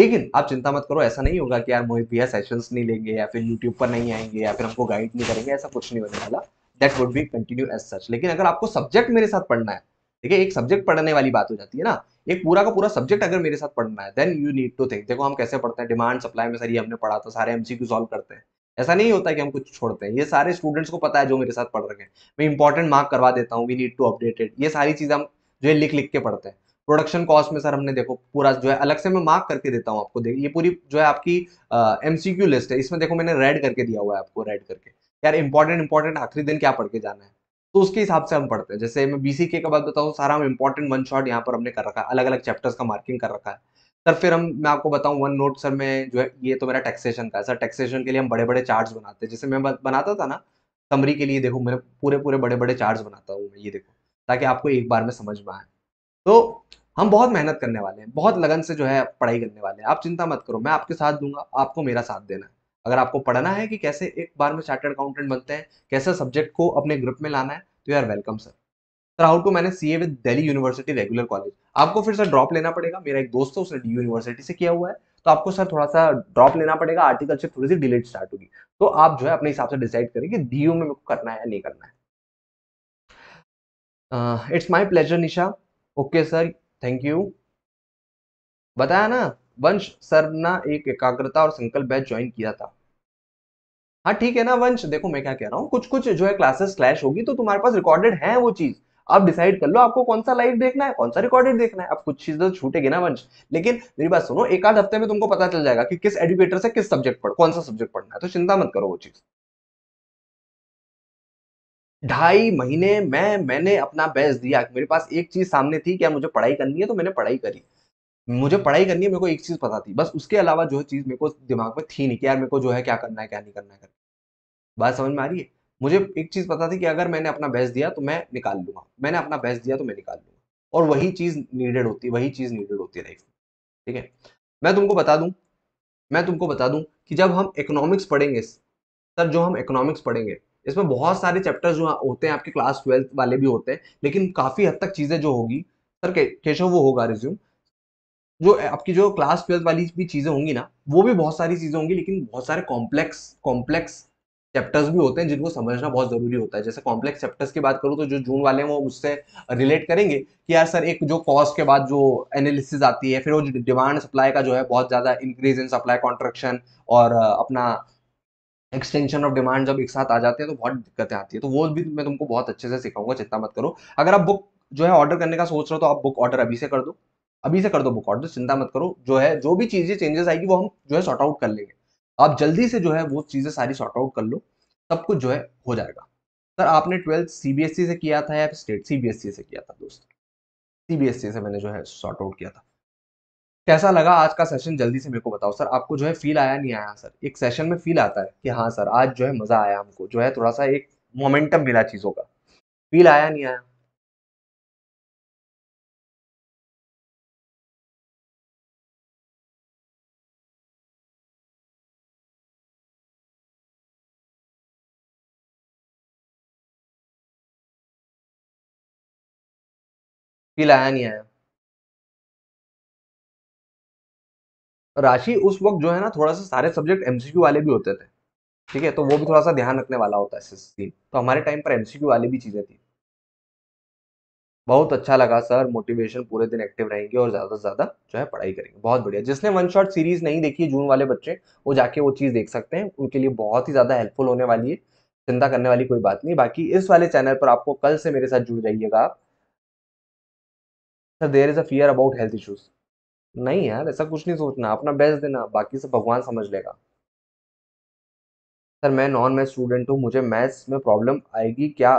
लेकिन आप चिंता मत करो ऐसा नहीं होगा कि यार मोहित भैया सेशंस नहीं लेंगे या फिर यूट्यूब पर नहीं आएंगे या फिर हमको गाइड नहीं करेंगे ऐसा कुछ नहीं होने वाला that would be continue as such लेकिन अगर आपको सब्जेक्ट मेरे साथ पढ़ना है ठीक है एक सब्जेक्ट पढ़ने वाली बात हो जाती है ना एक पूरा का पूरा सब्जेक्ट अगर मेरे साथ पढ़ना है then you need to think देखो हम कैसे पढ़ते हैं डिमांड सप्लाई में सर ये हमने पढ़ा था सारे एमसीक्यू सॉल्व करते हैं ऐसा नहीं होता कि हम कुछ छोड़ते हैं ये सारे स्टूडेंट्स को पता है जो मेरे साथ पढ़ रहे हैं मैं इंपॉर्टेंट मार्क करवा देता हूँ वी नीड टू अपडेटेड ये सारी चीज़ें हम जो है लिख लिख के पढ़ते हैं प्रोडक्शन कॉस्ट में सर हमने देखो पूरा जो है अलग से मैं मार्क करके देता हूँ आपको देख ये पूरी जो है आपकी एम uh, लिस्ट है इसमें देखो मैंने रेड करके दिया हुआ है आपको रेड करके यार इंपॉर्टेंट इंपॉर्टेंट आखिरी दिन क्या पढ़ के जाना है तो उसके हिसाब से हम पढ़ते हैं जैसे मैं बीसी के बाद बताऊँ सारा हम इंपॉर्टेंट वन शॉट यहाँ पर हमने कर रखा है अलग अलग चैप्टर्स का मार्किंग कर रखा है सर फिर हम मैं आपको बताऊं वन नोट सर में जो है ये तो मेरा टैक्सेशन था सर टैक्सेशन के लिए हम बड़े बड़े चार्ट्स बनाते हैं जैसे मैं बनाता था ना समरी के लिए देखो मैं पूरे पूरे बड़े बड़े चार्ज बनाता हूँ मैं ये देखो ताकि आपको एक बार में समझ में आए तो हम बहुत मेहनत करने वाले हैं बहुत लगन से जो है पढ़ाई करने वाले हैं आप चिंता मत करो मैं आपके साथ दूंगा आपको मेरा साथ देना है अगर आपको पढ़ना है कि कैसे एक बार में चार्टर्ड अकाउंटेंट बनते हैं कैसे सब्जेक्ट को अपने ग्रुप में लाना है तो यार welcome sir sir how to see CA with Delhi university regular college आपको फिर सर ड्रॉप लेना पड़ेगा मेरा एक दोस्त है उसने डी यूनिवर्सिटी से किया हुआ है तो आपको सर थोड़ा सा ड्रॉप लेना पड़ेगा आर्टिकल से थोड़ी सी डिलेट स्टार्ट होगी तो आप जो है अपने हिसाब से डिसाइड करें कि डी में मेरे को करना है या नहीं करना है it's my pleasure Nisha okay sir thank you बताया ना वंश सर ना एक एकाग्रता और संकल्प बैच ज्वाइन किया था हाँ ठीक है ना वंश देखो मैं क्या कह रहा हूँ कुछ कुछ जो है क्लासेस क्लैश होगी तो तुम्हारे पास रिकॉर्डेड है वो चीज़ आप डिसाइड कर लो आपको कौन सा लाइव देखना है कौन सा रिकॉर्डेड देखना है आप कुछ चीज तो छूटेगी ना वंश लेकिन मेरी बात सुनो एक आध हफ्ते में तुमको पता चल जाएगा कि किस एडुकेटर से किस सब्जेक्ट पढ़ कौन सा सब्जेक्ट पढ़ना है तो चिंता मत करो वो चीज़ ढाई महीने मैं मैंने अपना बेस्ट दिया मेरे पास एक चीज सामने थी क्या मुझे पढ़ाई करनी है तो मैंने पढ़ाई करी मुझे पढ़ाई करनी है मेरे को एक चीज पता थी बस उसके अलावा जो चीज मेरे को दिमाग में थी नहीं कि यार मेरे को जो है क्या करना है क्या नहीं करना है बात समझ में आ रही है मुझे एक चीज़ पता थी कि अगर मैंने अपना बेस्ट दिया तो मैं निकाल लूंगा मैंने अपना बेस्ट दिया तो मैं निकाल लूंगा और वही चीज़ नीडेड होती है वही चीज़ नीडेड होती है लाइफ में ठीक है मैं तुमको बता दूँ मैं तुमको बता दूँ कि जब हम इकोनॉमिक्स पढ़ेंगे सर जो हम इकोनॉमिक्स पढ़ेंगे इसमें बहुत सारे चैप्टर्स जो होते हैं आपके क्लास ट्वेल्थ वाले भी होते हैं लेकिन काफ़ी हद तक चीज़ें जो होगी सर केशव वो होगा रिज्यूम जो आपकी जो क्लास ट्वेल्थ वाली भी चीज़ें होंगी ना वो भी बहुत सारी चीज़ें होंगी लेकिन बहुत सारे कॉम्प्लेक्स कॉम्प्लेक्स चैप्टर्स भी होते हैं जिनको समझना बहुत ज़रूरी होता है जैसे कॉम्प्लेक्स चैप्टर्स की बात करूँ तो जो जून वाले हैं वो उससे रिलेट करेंगे कि यार सर एक जो कॉस्ट के बाद जो एनालिसिस आती है फिर वो डिमांड सप्लाई का जो है बहुत ज़्यादा इंक्रीज इन सप्लाई कॉन्ट्रेक्शन और अपना एक्सटेंशन ऑफ डिमांड जब एक साथ आ जाते हैं तो बहुत दिक्कतें आती है तो वो भी मैं तुमको बहुत अच्छे से सिखाऊंगा चिंता मत करो अगर आप बुक जो है ऑर्डर करने का सोच रहे हो तो आप बुक ऑर्डर अभी से कर दो अभी से कर दो बुक ऑर्डर चिंता मत करो जो है जो भी चीज़ें चेंजेस आएगी वो हम जो है सॉर्ट आउट कर लेंगे आप जल्दी से जो है वो चीज़ें सारी सॉर्ट आउट कर लो सब कुछ जो है हो जाएगा सर आपने ट्वेल्थ सीबीएसई e से किया था या स्टेट सीबीएसई e से किया था दोस्त सीबीएसई e से मैंने जो है सॉर्ट आउट किया था कैसा लगा आज का सेशन जल्दी से मेरे को बताओ सर आपको जो है फील आया नहीं आया सर एक सेशन में फील आता है कि हाँ सर आज जो है मज़ा आया हमको जो है थोड़ा सा एक मोमेंटम मिला चीज़ों का फील आया नहीं आया फील आया नहीं आया राशि उस वक्त जो है ना थोड़ा सा सारे सब्जेक्ट एमसीक्यू वाले भी होते थे ठीक है तो वो भी थोड़ा सा ध्यान रखने वाला होता है तो हमारे टाइम पर एमसीक्यू वाली भी चीज़ें थी बहुत अच्छा लगा सर मोटिवेशन पूरे दिन एक्टिव रहेंगे और ज़्यादा से ज़्यादा जो है पढ़ाई करेंगे बहुत बढ़िया जिसने वन शॉट सीरीज नहीं देखी जून वाले बच्चे वो जाके वो चीज़ देख सकते हैं उनके लिए बहुत ही ज़्यादा हेल्पफुल होने वाली है चिंता करने वाली कोई बात नहीं बाकी इस वाले चैनल पर आपको कल से मेरे साथ जुड़ जाइएगा आप sir there is a fear about health issues नहीं यार ऐसा कुछ नहीं सोचना अपना बेस्ट देना बाकी सब भगवान समझ लेगा सर मैं नॉन मैथ स्टूडेंट हूँ मुझे मैथ्स में प्रॉब्लम आएगी क्या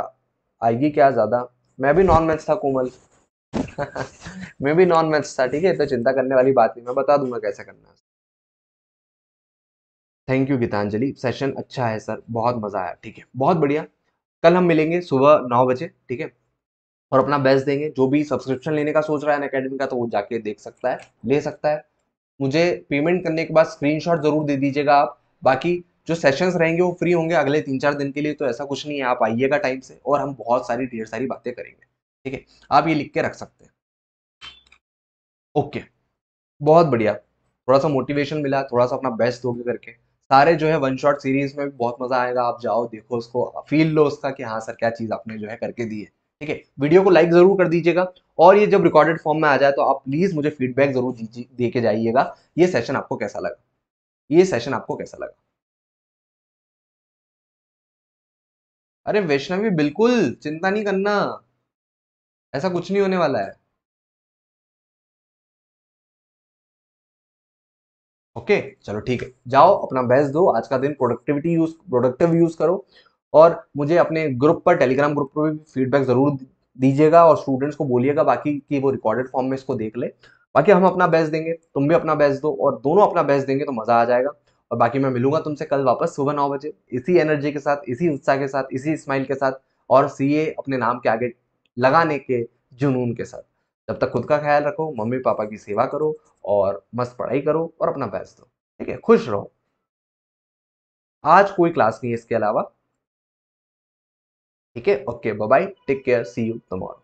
आएगी क्या ज़्यादा मैं भी नॉन मैथ्स था कोमल [LAUGHS] मैं भी नॉन मैथ्स था ठीक है इतना चिंता करने वाली बात नहीं मैं बता दूंगा कैसे करना है थैंक यू गीतांजलि सेशन अच्छा है सर बहुत मज़ा आया ठीक है बहुत बढ़िया कल हम मिलेंगे सुबह नौ बजे ठीक है और अपना बेस्ट देंगे जो भी सब्सक्रिप्शन लेने का सोच रहा है अकेडमी का तो वो जाके देख सकता है ले सकता है मुझे पेमेंट करने के बाद स्क्रीनशॉट जरूर दे दीजिएगा आप बाकी जो सेशंस रहेंगे वो फ्री होंगे अगले तीन चार दिन के लिए तो ऐसा कुछ नहीं है आप आइएगा टाइम से और हम बहुत सारी ढेर सारी बातें करेंगे ठीक है आप ये लिख के रख सकते हैं ओके बहुत बढ़िया थोड़ा सा मोटिवेशन मिला थोड़ा सा अपना बेस्ट दोगे करके सारे जो है वन शॉट सीरीज में भी बहुत मजा आएगा आप जाओ देखो उसको फील लो उसका कि हाँ सर क्या चीज़ आपने जो है करके दी है ठीक है वीडियो को लाइक जरूर कर दीजिएगा और ये जब रिकॉर्डेड फॉर्म में आ जाए तो आप प्लीज मुझे फीडबैक जरूर दे के जाइएगा ये सेशन आपको कैसा लगा ये सेशन आपको कैसा लगा अरे वैष्णवी बिल्कुल चिंता नहीं करना ऐसा कुछ नहीं होने वाला है ओके चलो ठीक है जाओ अपना बेस्ट दो आज का दिन प्रोडक्टिविटी यूज प्रोडक्टिव यूज करो और मुझे अपने ग्रुप पर टेलीग्राम ग्रुप पर भी फीडबैक ज़रूर दीजिएगा और स्टूडेंट्स को बोलिएगा बाकी कि वो रिकॉर्डेड फॉर्म में इसको देख ले बाकी हम अपना बेस्ट देंगे तुम भी अपना बेस्ट दो और दोनों अपना बेस्ट देंगे तो मज़ा आ जाएगा और बाकी मैं मिलूंगा तुमसे कल वापस सुबह नौ बजे इसी एनर्जी के साथ इसी उत्साह के साथ इसी स्माइल के साथ और सी अपने नाम के आगे लगाने के जुनून के साथ जब तक खुद का ख्याल रखो मम्मी पापा की सेवा करो और मस्त पढ़ाई करो और अपना बेस्ट दो ठीक है खुश रहो आज कोई क्लास नहीं है इसके अलावा ठीक है okay bye take care see you tomorrow